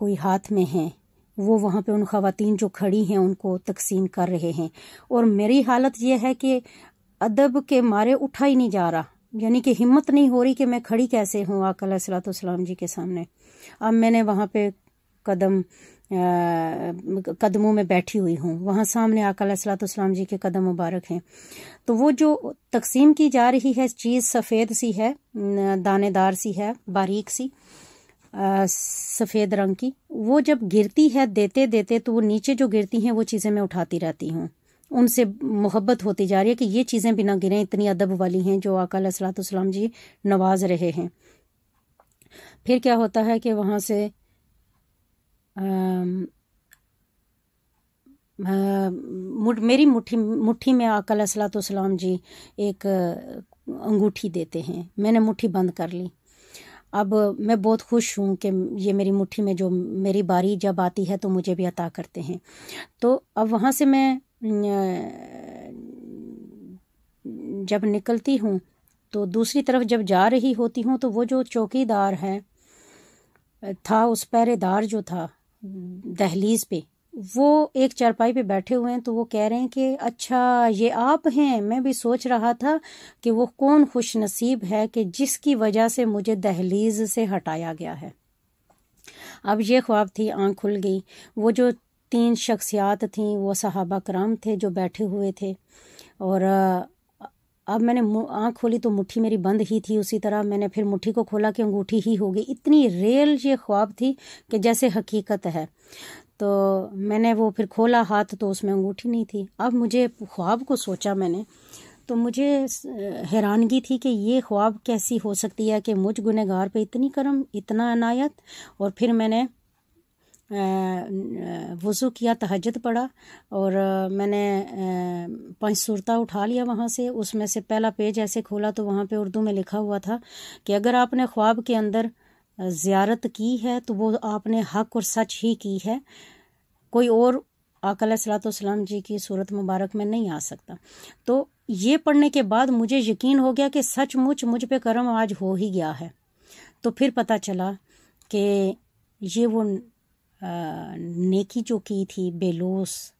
कोई हाथ में है वो वहाँ पे उन खातन जो खड़ी हैं उनको तकसीम कर रहे हैं और मेरी हालत यह है कि अदब के मारे उठा ही नहीं जा रहा यानी कि हिम्मत नहीं हो रही कि मैं खड़ी कैसे हूँ आकल सलाम जी के सामने अब मैंने वहाँ पे कदम आ, कदमों में बैठी हुई हूँ वहाँ सामने आकल वाम जी के कदम मुबारक हैं तो वो जो तकसीम की जा रही है चीज़ सफ़ेद सी है दानेदार सी है बारीक सी सफ़ेद रंग की वो जब गिरती है देते देते तो वो नीचे जो गिरती हैं वो चीज़ें मैं उठाती रहती हूँ उनसे मोहब्बत होती जा रही है कि ये चीज़ें बिना गिरें इतनी अदब वाली हैं जो आकाल सलाम जी नवाज रहे हैं फिर क्या होता है कि वहाँ से मुठ, मेरी मुट्ठी मुट्ठी में असलात असलाम जी एक अंगूठी देते हैं मैंने मुट्ठी बंद कर ली अब मैं बहुत खुश हूँ कि ये मेरी मुट्ठी में जो मेरी बारी जब आती है तो मुझे भी अता करते हैं तो अब वहाँ से मैं जब निकलती हूँ तो दूसरी तरफ जब जा रही होती हूँ तो वो जो चौकीदार है था उस पहरेदार जो था दहलीज पे वो एक चारपाई पे बैठे हुए हैं तो वो कह रहे हैं कि अच्छा ये आप हैं मैं भी सोच रहा था कि वो कौन खुश नसीब है कि जिसकी वजह से मुझे दहलीज से हटाया गया है अब ये ख्वाब थी आंख खुल गई वो जो तीन शख्सियात थीं वो सहाबा कराम थे जो बैठे हुए थे और अब मैंने आँख खोली तो मुट्ठी मेरी बंद ही थी उसी तरह मैंने फिर मुट्ठी को खोला कि अंगूठी ही हो गई इतनी रेल ये ख्वाब थी कि जैसे हकीकत है तो मैंने वो फिर खोला हाथ तो उसमें अंगूठी नहीं थी अब मुझे ख्वाब को सोचा मैंने तो मुझे हैरानगी थी कि ये ख्वाब कैसी हो सकती है कि मुझ गुनहगार पे इतनी करम इतना अनायत और फिर मैंने वज़ू किया तहजद पढ़ा और मैंने पांच सुरता उठा लिया वहाँ से उसमें से पहला पेज ऐसे खोला तो वहाँ पे उर्दू में लिखा हुआ था कि अगर आपने ख्वाब के अंदर ज़्यारत की है तो वो आपने हक और सच ही की है कोई और आकल सलाम जी की सूरत मुबारक में नहीं आ सकता तो ये पढ़ने के बाद मुझे यकीन हो गया कि सचमुच मुझ पे करम आज हो ही गया है तो फिर पता चला कि ये वो नेकी जो की थी बेलोस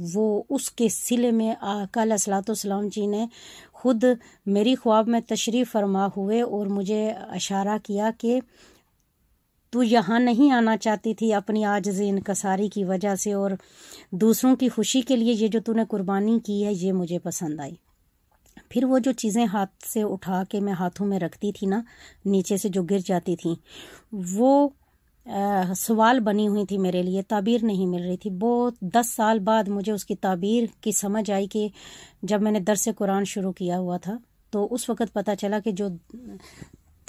वो उसके सिले में आकल सलाम जी ने खुद मेरी ख्वाब में तशरीफ़ फरमा हुए और मुझे इशारा किया कि तू यहाँ नहीं आना चाहती थी अपनी आजज इनकसारी की वजह से और दूसरों की खुशी के लिए ये जो तूने कुर्बानी की है ये मुझे पसंद आई फिर वो जो चीज़ें हाथ से उठा के मैं हाथों में रखती थी ना नीचे से जो गिर जाती थी वो आ, सवाल बनी हुई थी मेरे लिए ताबीर नहीं मिल रही थी बहुत दस साल बाद मुझे उसकी ताबीर की समझ आई कि जब मैंने दरस कुरान शुरू किया हुआ था तो उस वक़्त पता चला कि जो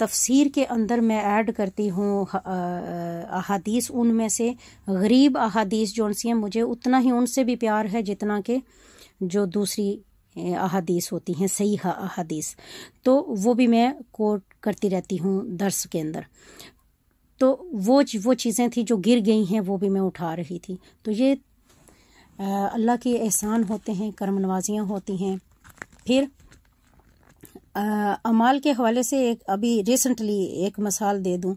तफसीर के अंदर मैं ऐड करती हूँ अहादीस उनमें से गरीब अहादीस जो सी हैं मुझे उतना ही उनसे भी प्यार है जितना कि जो दूसरी अहादीस होती हैं सही अहादीस तो वो भी मैं कोट करती रहती हूँ दर्स के अंदर तो वो वो चीज़ें थी जो गिर गई हैं वो भी मैं उठा रही थी तो ये अल्लाह के एहसान होते हैं करम नवाजियाँ होती हैं फिर अमाल के हवाले से एक अभी रिसेंटली एक मसाल दे दूँ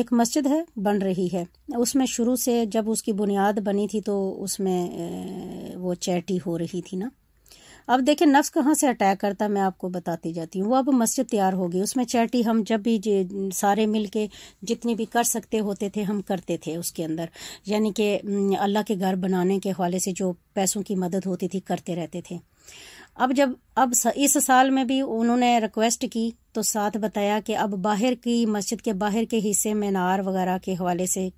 एक मस्जिद है बन रही है उसमें शुरू से जब उसकी बुनियाद बनी थी तो उसमें वो चैटी हो रही थी ना अब देखिए नफ्स कहाँ से अटैक करता है मैं आपको बताती जाती हूँ वो अब मस्जिद तैयार होगी उसमें चैटी हम जब भी सारे मिल के जितनी भी कर सकते होते थे हम करते थे उसके अंदर यानी कि अल्लाह के घर बनाने के हवाले से जो पैसों की मदद होती थी करते रहते थे अब जब अब इस साल में भी उन्होंने रिक्वेस्ट की तो साथ बताया कि अब बाहर की मस्जिद के बाहर के हिस्से में नार वगैरह के हवाले से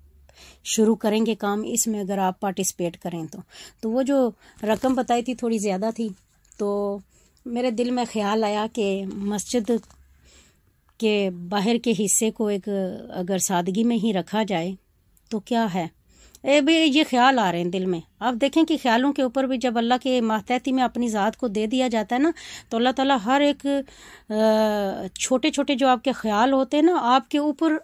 शुरू करेंगे काम इसमें अगर आप पार्टिसिपेट करें तो तो वो जो रकम बताई थी थोड़ी ज़्यादा थी तो मेरे दिल में ख्याल आया कि मस्जिद के बाहर के हिस्से को एक अगर सादगी में ही रखा जाए तो क्या है ए भी ये ख्याल आ रहे हैं दिल में आप देखें कि ख्यालों के ऊपर भी जब अल्लाह के मातहती में अपनी ज़ात को दे दिया जाता है ना तो अल्लाह ताला हर एक छोटे छोटे जो आपके ख्याल होते हैं ना आपके ऊपर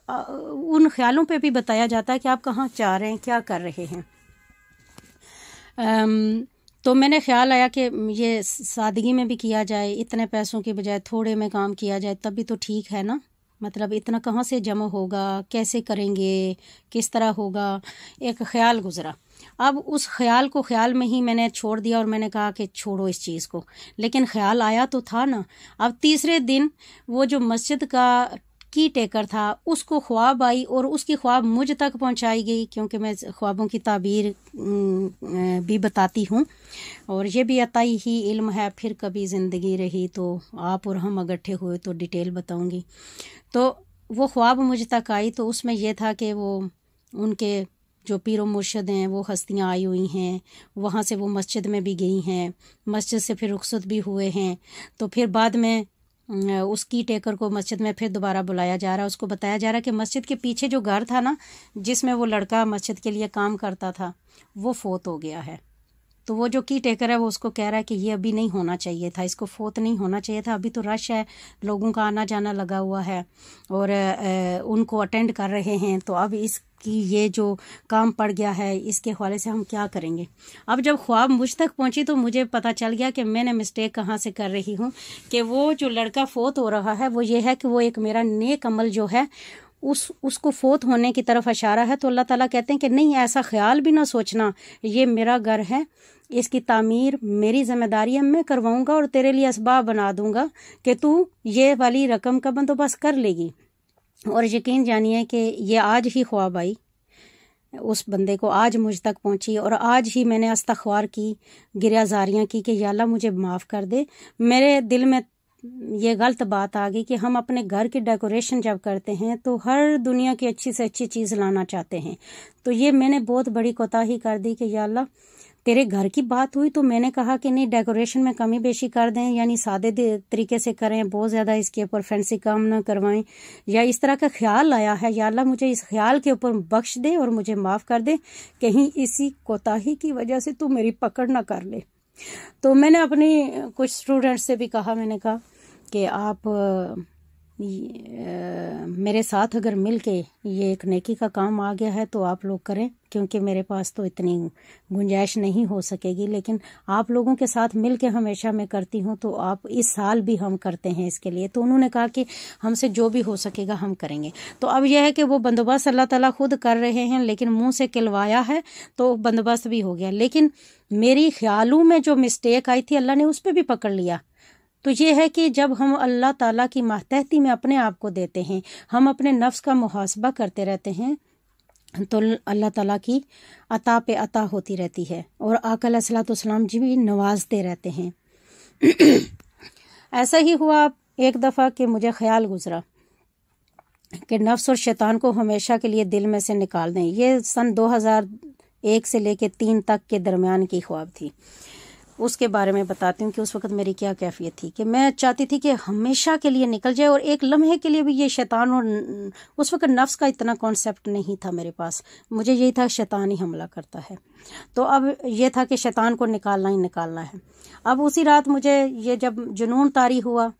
उन ख्यालों पे भी बताया जाता है कि आप कहाँ जा रहे हैं क्या कर रहे हैं तो मैंने ख्याल आया कि ये सादगी में भी किया जाए इतने पैसों के बजाय थोड़े में काम किया जाए तब भी तो ठीक है ना मतलब इतना कहाँ से जमा होगा कैसे करेंगे किस तरह होगा एक ख्याल गुजरा अब उस ख्याल को ख्याल में ही मैंने छोड़ दिया और मैंने कहा कि छोड़ो इस चीज़ को लेकिन ख्याल आया तो था ना अब तीसरे दिन वो जो मस्जिद का की टेकर था उसको ख्वाब आई और उसकी ख्वाब मुझ तक पहुंचाई गई क्योंकि मैं ख्वाबों की ताबीर भी बताती हूँ और ये भी अतई ही इल्म है फिर कभी ज़िंदगी रही तो आप और हम इकट्ठे हुए तो डिटेल बताऊँगी तो वो ख्वाब मुझ तक आई तो उसमें यह था कि वो उनके जो पीर मुर्शद हैं वो हस्तियाँ आई हुई हैं वहाँ से वो मस्जिद में भी गई हैं मस्जिद से फिर रुखसत भी हुए हैं तो फिर बाद में उसकी टेकर को मस्जिद में फिर दोबारा बुलाया जा रहा है उसको बताया जा रहा है कि मस्जिद के पीछे जो घर था ना जिसमें वो लड़का मस्जिद के लिए काम करता था वो फोत हो गया है तो वो जो की टेकर है वो उसको कह रहा है कि ये अभी नहीं होना चाहिए था इसको फोर्थ नहीं होना चाहिए था अभी तो रश है लोगों का आना जाना लगा हुआ है और उनको अटेंड कर रहे हैं तो अब इस कि ये जो काम पड़ गया है इसके हवाले से हम क्या करेंगे अब जब ख्वाब मुझ तक पहुंची तो मुझे पता चल गया कि मैंने मिस्टेक कहाँ से कर रही हूँ कि वो जो लड़का फोत हो रहा है वो ये है कि वो एक मेरा नेक अमल जो है उस उसको फोत होने की तरफ इशारा है तो अल्लाह ताला कहते हैं कि नहीं ऐसा ख्याल भी ना सोचना ये मेरा घर है इसकी तामीर मेरी जिम्मेदारी है मैं करवाऊंगा और तेरे लिए इसबाब बना दूंगा कि तू ये वाली रकम का बंदोबस्त कर लेगी और यकीन जानिए कि ये आज ही ख्वाब आई उस बंदे को आज मुझ तक पहुंची और आज ही मैंने अस्तखवार की गिराजारियाँ की कि याला मुझे माफ़ कर दे मेरे दिल में ये गलत बात आ गई कि हम अपने घर की डेकोरेशन जब करते हैं तो हर दुनिया की अच्छी से अच्छी चीज़ लाना चाहते हैं तो ये मैंने बहुत बड़ी कोताही कर दी कि याला तेरे घर की बात हुई तो मैंने कहा कि नहीं डेकोरेशन में कमी बेशी कर दें यानी सादे तरीके से करें बहुत ज़्यादा इसके ऊपर फैंसी काम ना करवाएं या इस तरह का ख्याल आया है या अल्लाह मुझे इस ख्याल के ऊपर बख्श दे और मुझे माफ़ कर दे कहीं इसी कोताही की वजह से तू मेरी पकड़ ना कर ले तो मैंने अपने कुछ स्टूडेंट्स से भी कहा मैंने कहा कि आप मेरे साथ अगर मिल के ये एक नेकी का काम आ गया है तो आप लोग करें क्योंकि मेरे पास तो इतनी गुंजाइश नहीं हो सकेगी लेकिन आप लोगों के साथ मिल के हमेशा मैं करती हूँ तो आप इस साल भी हम करते हैं इसके लिए तो उन्होंने कहा कि हमसे जो भी हो सकेगा हम करेंगे तो अब यह है कि वो बंदोबस्त अल्लाह ताला खुद कर रहे हैं लेकिन मुंह से किलवाया है तो बंदोबस्त भी हो गया लेकिन मेरी ख्यालों में जो मिस्टेक आई थी अल्लाह ने उस पर भी पकड़ लिया तो ये है कि जब हम अल्लाह ताला की मातहती में अपने आप को देते हैं हम अपने नफ्स का मुहासबा करते रहते हैं तो अल्लाह ताला की अता पे अता होती रहती है और आकल सलाम जी भी नवाजते रहते हैं *clears throat* ऐसा ही हुआ एक दफ़ा कि मुझे ख्याल गुजरा कि नफ्स और शैतान को हमेशा के लिए दिल में से निकाल दें ये सन दो हजार एक से लेकर तीन तक के दरमियान की ख्वाब थी उसके बारे में बताती हूँ कि उस वक्त मेरी क्या कैफियत थी कि मैं चाहती थी कि हमेशा के लिए निकल जाए और एक लम्हे के लिए भी ये शैतान और उस वक्त नफ्स का इतना कॉन्सेप्ट नहीं था मेरे पास मुझे यही था शैतान ही हमला करता है तो अब यह था कि शैतान को निकालना ही निकालना है अब उसी रात मुझे ये जब जुनून तारी हुआ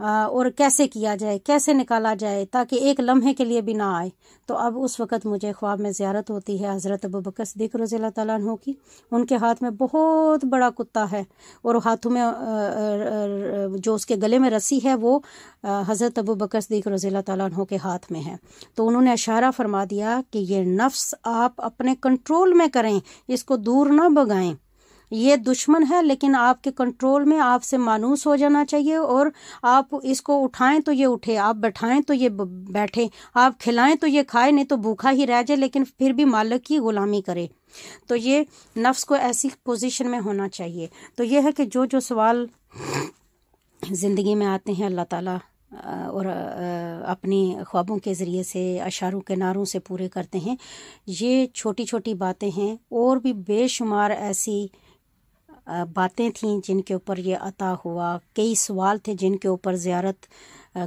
और कैसे किया जाए कैसे निकाला जाए ताकि एक लम्हे के लिए भी ना आए तो अब उस वक़्त मुझे ख्वाब में ज़्यारत होती है हज़रत अबू बकर सदीक रज़ी तु की उनके हाथ में बहुत बड़ा कुत्ता है और हाथों में जो उसके गले में रस्सी है वो हज़रत अबू बकर सदीक रज़ी तु के हाथ में है तो उन्होंने इशारा फरमा दिया कि ये नफ्स आप अपने कंट्रोल में करें इसको दूर ना भगाएं ये दुश्मन है लेकिन आपके कंट्रोल में आपसे मानूस हो जाना चाहिए और आप इसको उठाएं तो ये उठे आप बैठाएं तो ये बैठे आप खिलाएं तो ये खाए नहीं तो भूखा ही रह जाए लेकिन फिर भी मालिक की गुलामी करे तो ये नफ्स को ऐसी पोजीशन में होना चाहिए तो ये है कि जो जो सवाल ज़िंदगी में आते हैं अल्लाह ताला और अपनी ख्वाबों के ज़रिए से अशारों के नारों से पूरे करते हैं ये छोटी छोटी बातें हैं और भी बेशुमार ऐसी बातें थीं जिनके ऊपर ये अता हुआ कई सवाल थे जिनके ऊपर ज़्यारत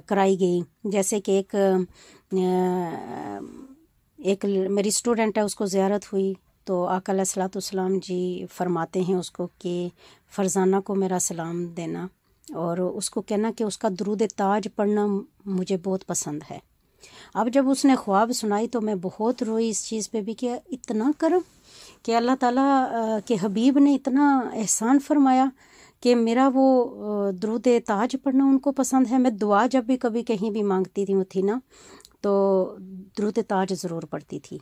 कराई गई जैसे कि एक एक मेरी स्टूडेंट है उसको ज़्यारत हुई तो आकल सलाम जी फरमाते हैं उसको कि फरजाना को मेरा सलाम देना और उसको कहना कि उसका दरूद ताज पढ़ना मुझे बहुत पसंद है अब जब उसने ख्वाब सुनाई तो मैं बहुत रोई इस चीज़ पे भी कि इतना करम कि अल्लाह ताला के हबीब ने इतना एहसान फरमाया कि मेरा वो द्रुद ताज पढ़ना उनको पसंद है मैं दुआ जब भी कभी कहीं भी मांगती थी उठी थी ना तो द्रुद ताज ज़रूर पढ़ती थी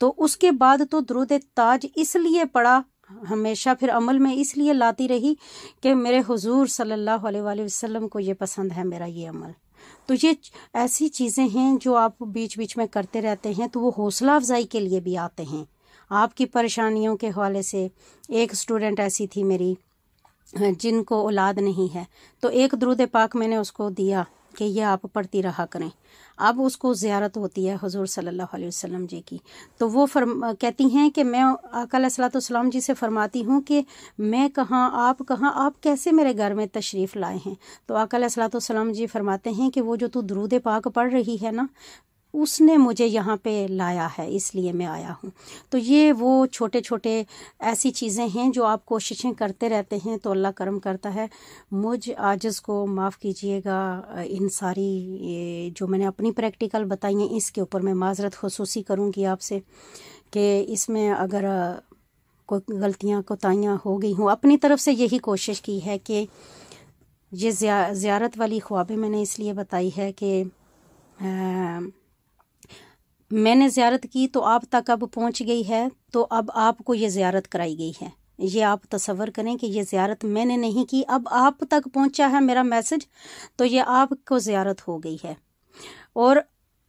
तो उसके बाद तो द्रुद ताज इसलिए पढ़ा हमेशा फिर अमल में इसलिए लाती रही कि मेरे हुजूर सल्लल्लाहु अलैहि वसल्लम को ये पसंद है मेरा ये अमल तो ये ऐसी चीज़ें हैं जो आप बीच बीच में करते रहते हैं तो वो हौसला अफजाई के लिए भी आते हैं आपकी परेशानियों के हवाले से एक स्टूडेंट ऐसी थी मेरी जिनको औलाद नहीं है तो एक द्रुद पाक मैंने उसको दिया कि यह आप पढ़ती रहा करें अब उसको ज़्यारत होती है हजूर सल्ला अलैहि जी की तो वो फरमा कहती हैं कि मैं सलाम जी से फरमाती हूँ कि मैं कहाँ आप कहाँ आप कैसे मेरे घर में तशरीफ़ लाए हैं तो अकालम जी फरमाते हैं कि वो जो तू दरूद पाक पढ़ रही है ना उसने मुझे यहाँ पे लाया है इसलिए मैं आया हूँ तो ये वो छोटे छोटे ऐसी चीज़ें हैं जो आप कोशिशें करते रहते हैं तो अल्लाह करम करता है मुझ आजज़ को माफ़ कीजिएगा इन सारी जो मैंने अपनी प्रैक्टिकल बताई हैं इसके ऊपर मैं माजरत खसूसी करूँगी आपसे कि इसमें अगर कोई गलतियाँ कोताहियाँ हो गई हूँ अपनी तरफ से यही कोशिश की है कि ये ज्या, ज्यारत वाली ख्वाबें मैंने इसलिए बताई है कि मैंने ज़्यारत की तो आप तक अब पहुँच गई है तो अब आपको ये ज़्यारत कराई गई है ये आप तस्वर करें कि ये ज़्यारत मैंने नहीं की अब आप तक पहुंचा है मेरा मैसेज तो ये आपको ज़्यारत हो गई है और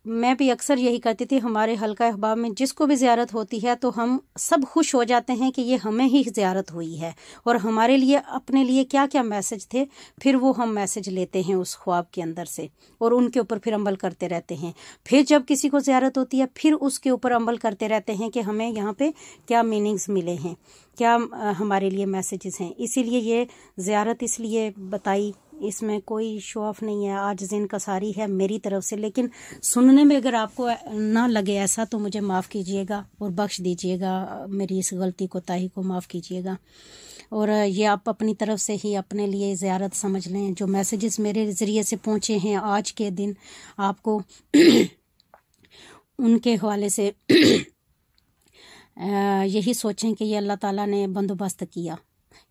मैं भी अक्सर यही करती थी हमारे हल्का अहबाब में जिसको भी ज़्यारत होती है तो हम सब खुश हो जाते हैं कि ये हमें ही ज़्यारत हुई है और हमारे लिए अपने लिए क्या क्या मैसेज थे फिर वो हम मैसेज लेते हैं उस ख्वाब के अंदर से और उनके ऊपर फिर अमल करते रहते हैं फिर जब किसी को ज़्यारत होती है फिर उसके ऊपर अमल करते रहते हैं कि हमें यहाँ पर क्या मीनिंग्स मिले हैं क्या हमारे लिए मैसेजेस हैं इसीलिए ये ज़्यारत इसलिए बताई इसमें कोई शो ऑफ नहीं है आज जिन कसारी है मेरी तरफ से लेकिन सुनने में अगर आपको ना लगे ऐसा तो मुझे माफ़ कीजिएगा और बख्श दीजिएगा मेरी इस गलती कोताही को, को माफ़ कीजिएगा और ये आप अपनी तरफ से ही अपने लिए ज़्यारत समझ लें जो मैसेजेस मेरे ज़रिए से पहुँचे हैं आज के दिन आपको *clears throat* उनके हवाले से *clears throat* यही सोचें कि ये अल्लाह ताला ने बंदोबस्त किया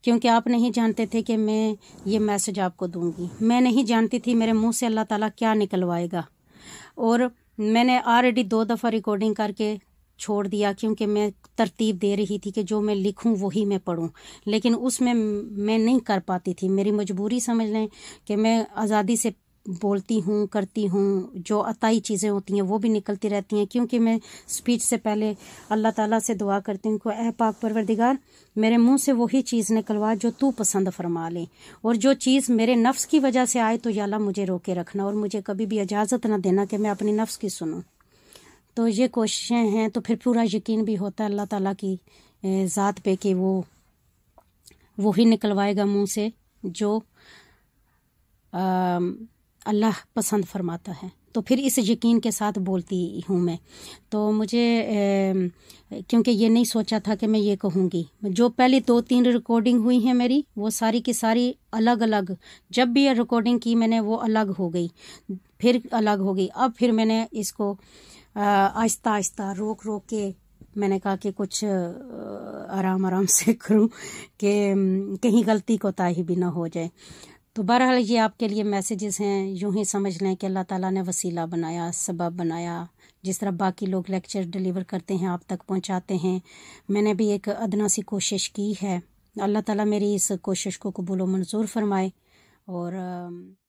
क्योंकि आप नहीं जानते थे कि मैं ये मैसेज आपको दूंगी मैं नहीं जानती थी मेरे मुंह से अल्लाह ताला क्या निकलवाएगा और मैंने ऑलरेडी दो दफ़ा रिकॉर्डिंग करके छोड़ दिया क्योंकि मैं तरतीब दे रही थी कि जो मैं लिखूं वही मैं पढ़ूं लेकिन उसमें मैं नहीं कर पाती थी मेरी मजबूरी समझ लें कि मैं आज़ादी से बोलती हूँ करती हूँ जो अताई चीज़ें होती हैं वो भी निकलती रहती हैं क्योंकि मैं स्पीच से पहले अल्लाह ताला से दुआ करती हूँ को अह पाक परवरदिगार मेरे मुंह से वही चीज़ निकलवा जो तू पसंद फरमा ले और जो चीज़ मेरे नफ्स की वजह से आए तो याला मुझे रोके रखना और मुझे कभी भी इजाज़त ना देना कि मैं अपने नफ्स की सुनूँ तो ये कोशिशें हैं तो फिर पूरा यकीन भी होता है अल्लाह ताली की ज़ात पर कि वो वही निकलवाएगा मुँह से जो आ, अल्लाह पसंद फरमाता है तो फिर इस यकीन के साथ बोलती हूँ मैं तो मुझे क्योंकि ये नहीं सोचा था कि मैं ये कहूँगी जो पहले दो तीन रिकॉर्डिंग हुई है मेरी वो सारी की सारी अलग अलग जब भी ये रिकॉर्डिंग की मैंने वो अलग हो गई फिर अलग हो गई अब फिर मैंने इसको आहिस्ता आहिस्ता रोक रोक के मैंने कहा कि कुछ आराम आराम से करूँ कि कहीं गलती कोताही भी ना हो जाए तो बहरहाल ये आपके लिए मैसेजेस हैं यूं ही समझ लें कि अल्लाह ताला ने वसीला बनाया सबब बनाया जिस तरह बाकी लोग लेक्चर डिलीवर करते हैं आप तक पहुंचाते हैं मैंने भी एक अदना सी कोशिश की है अल्लाह ताला मेरी इस कोशिश को कबूल मंजूर फरमाए और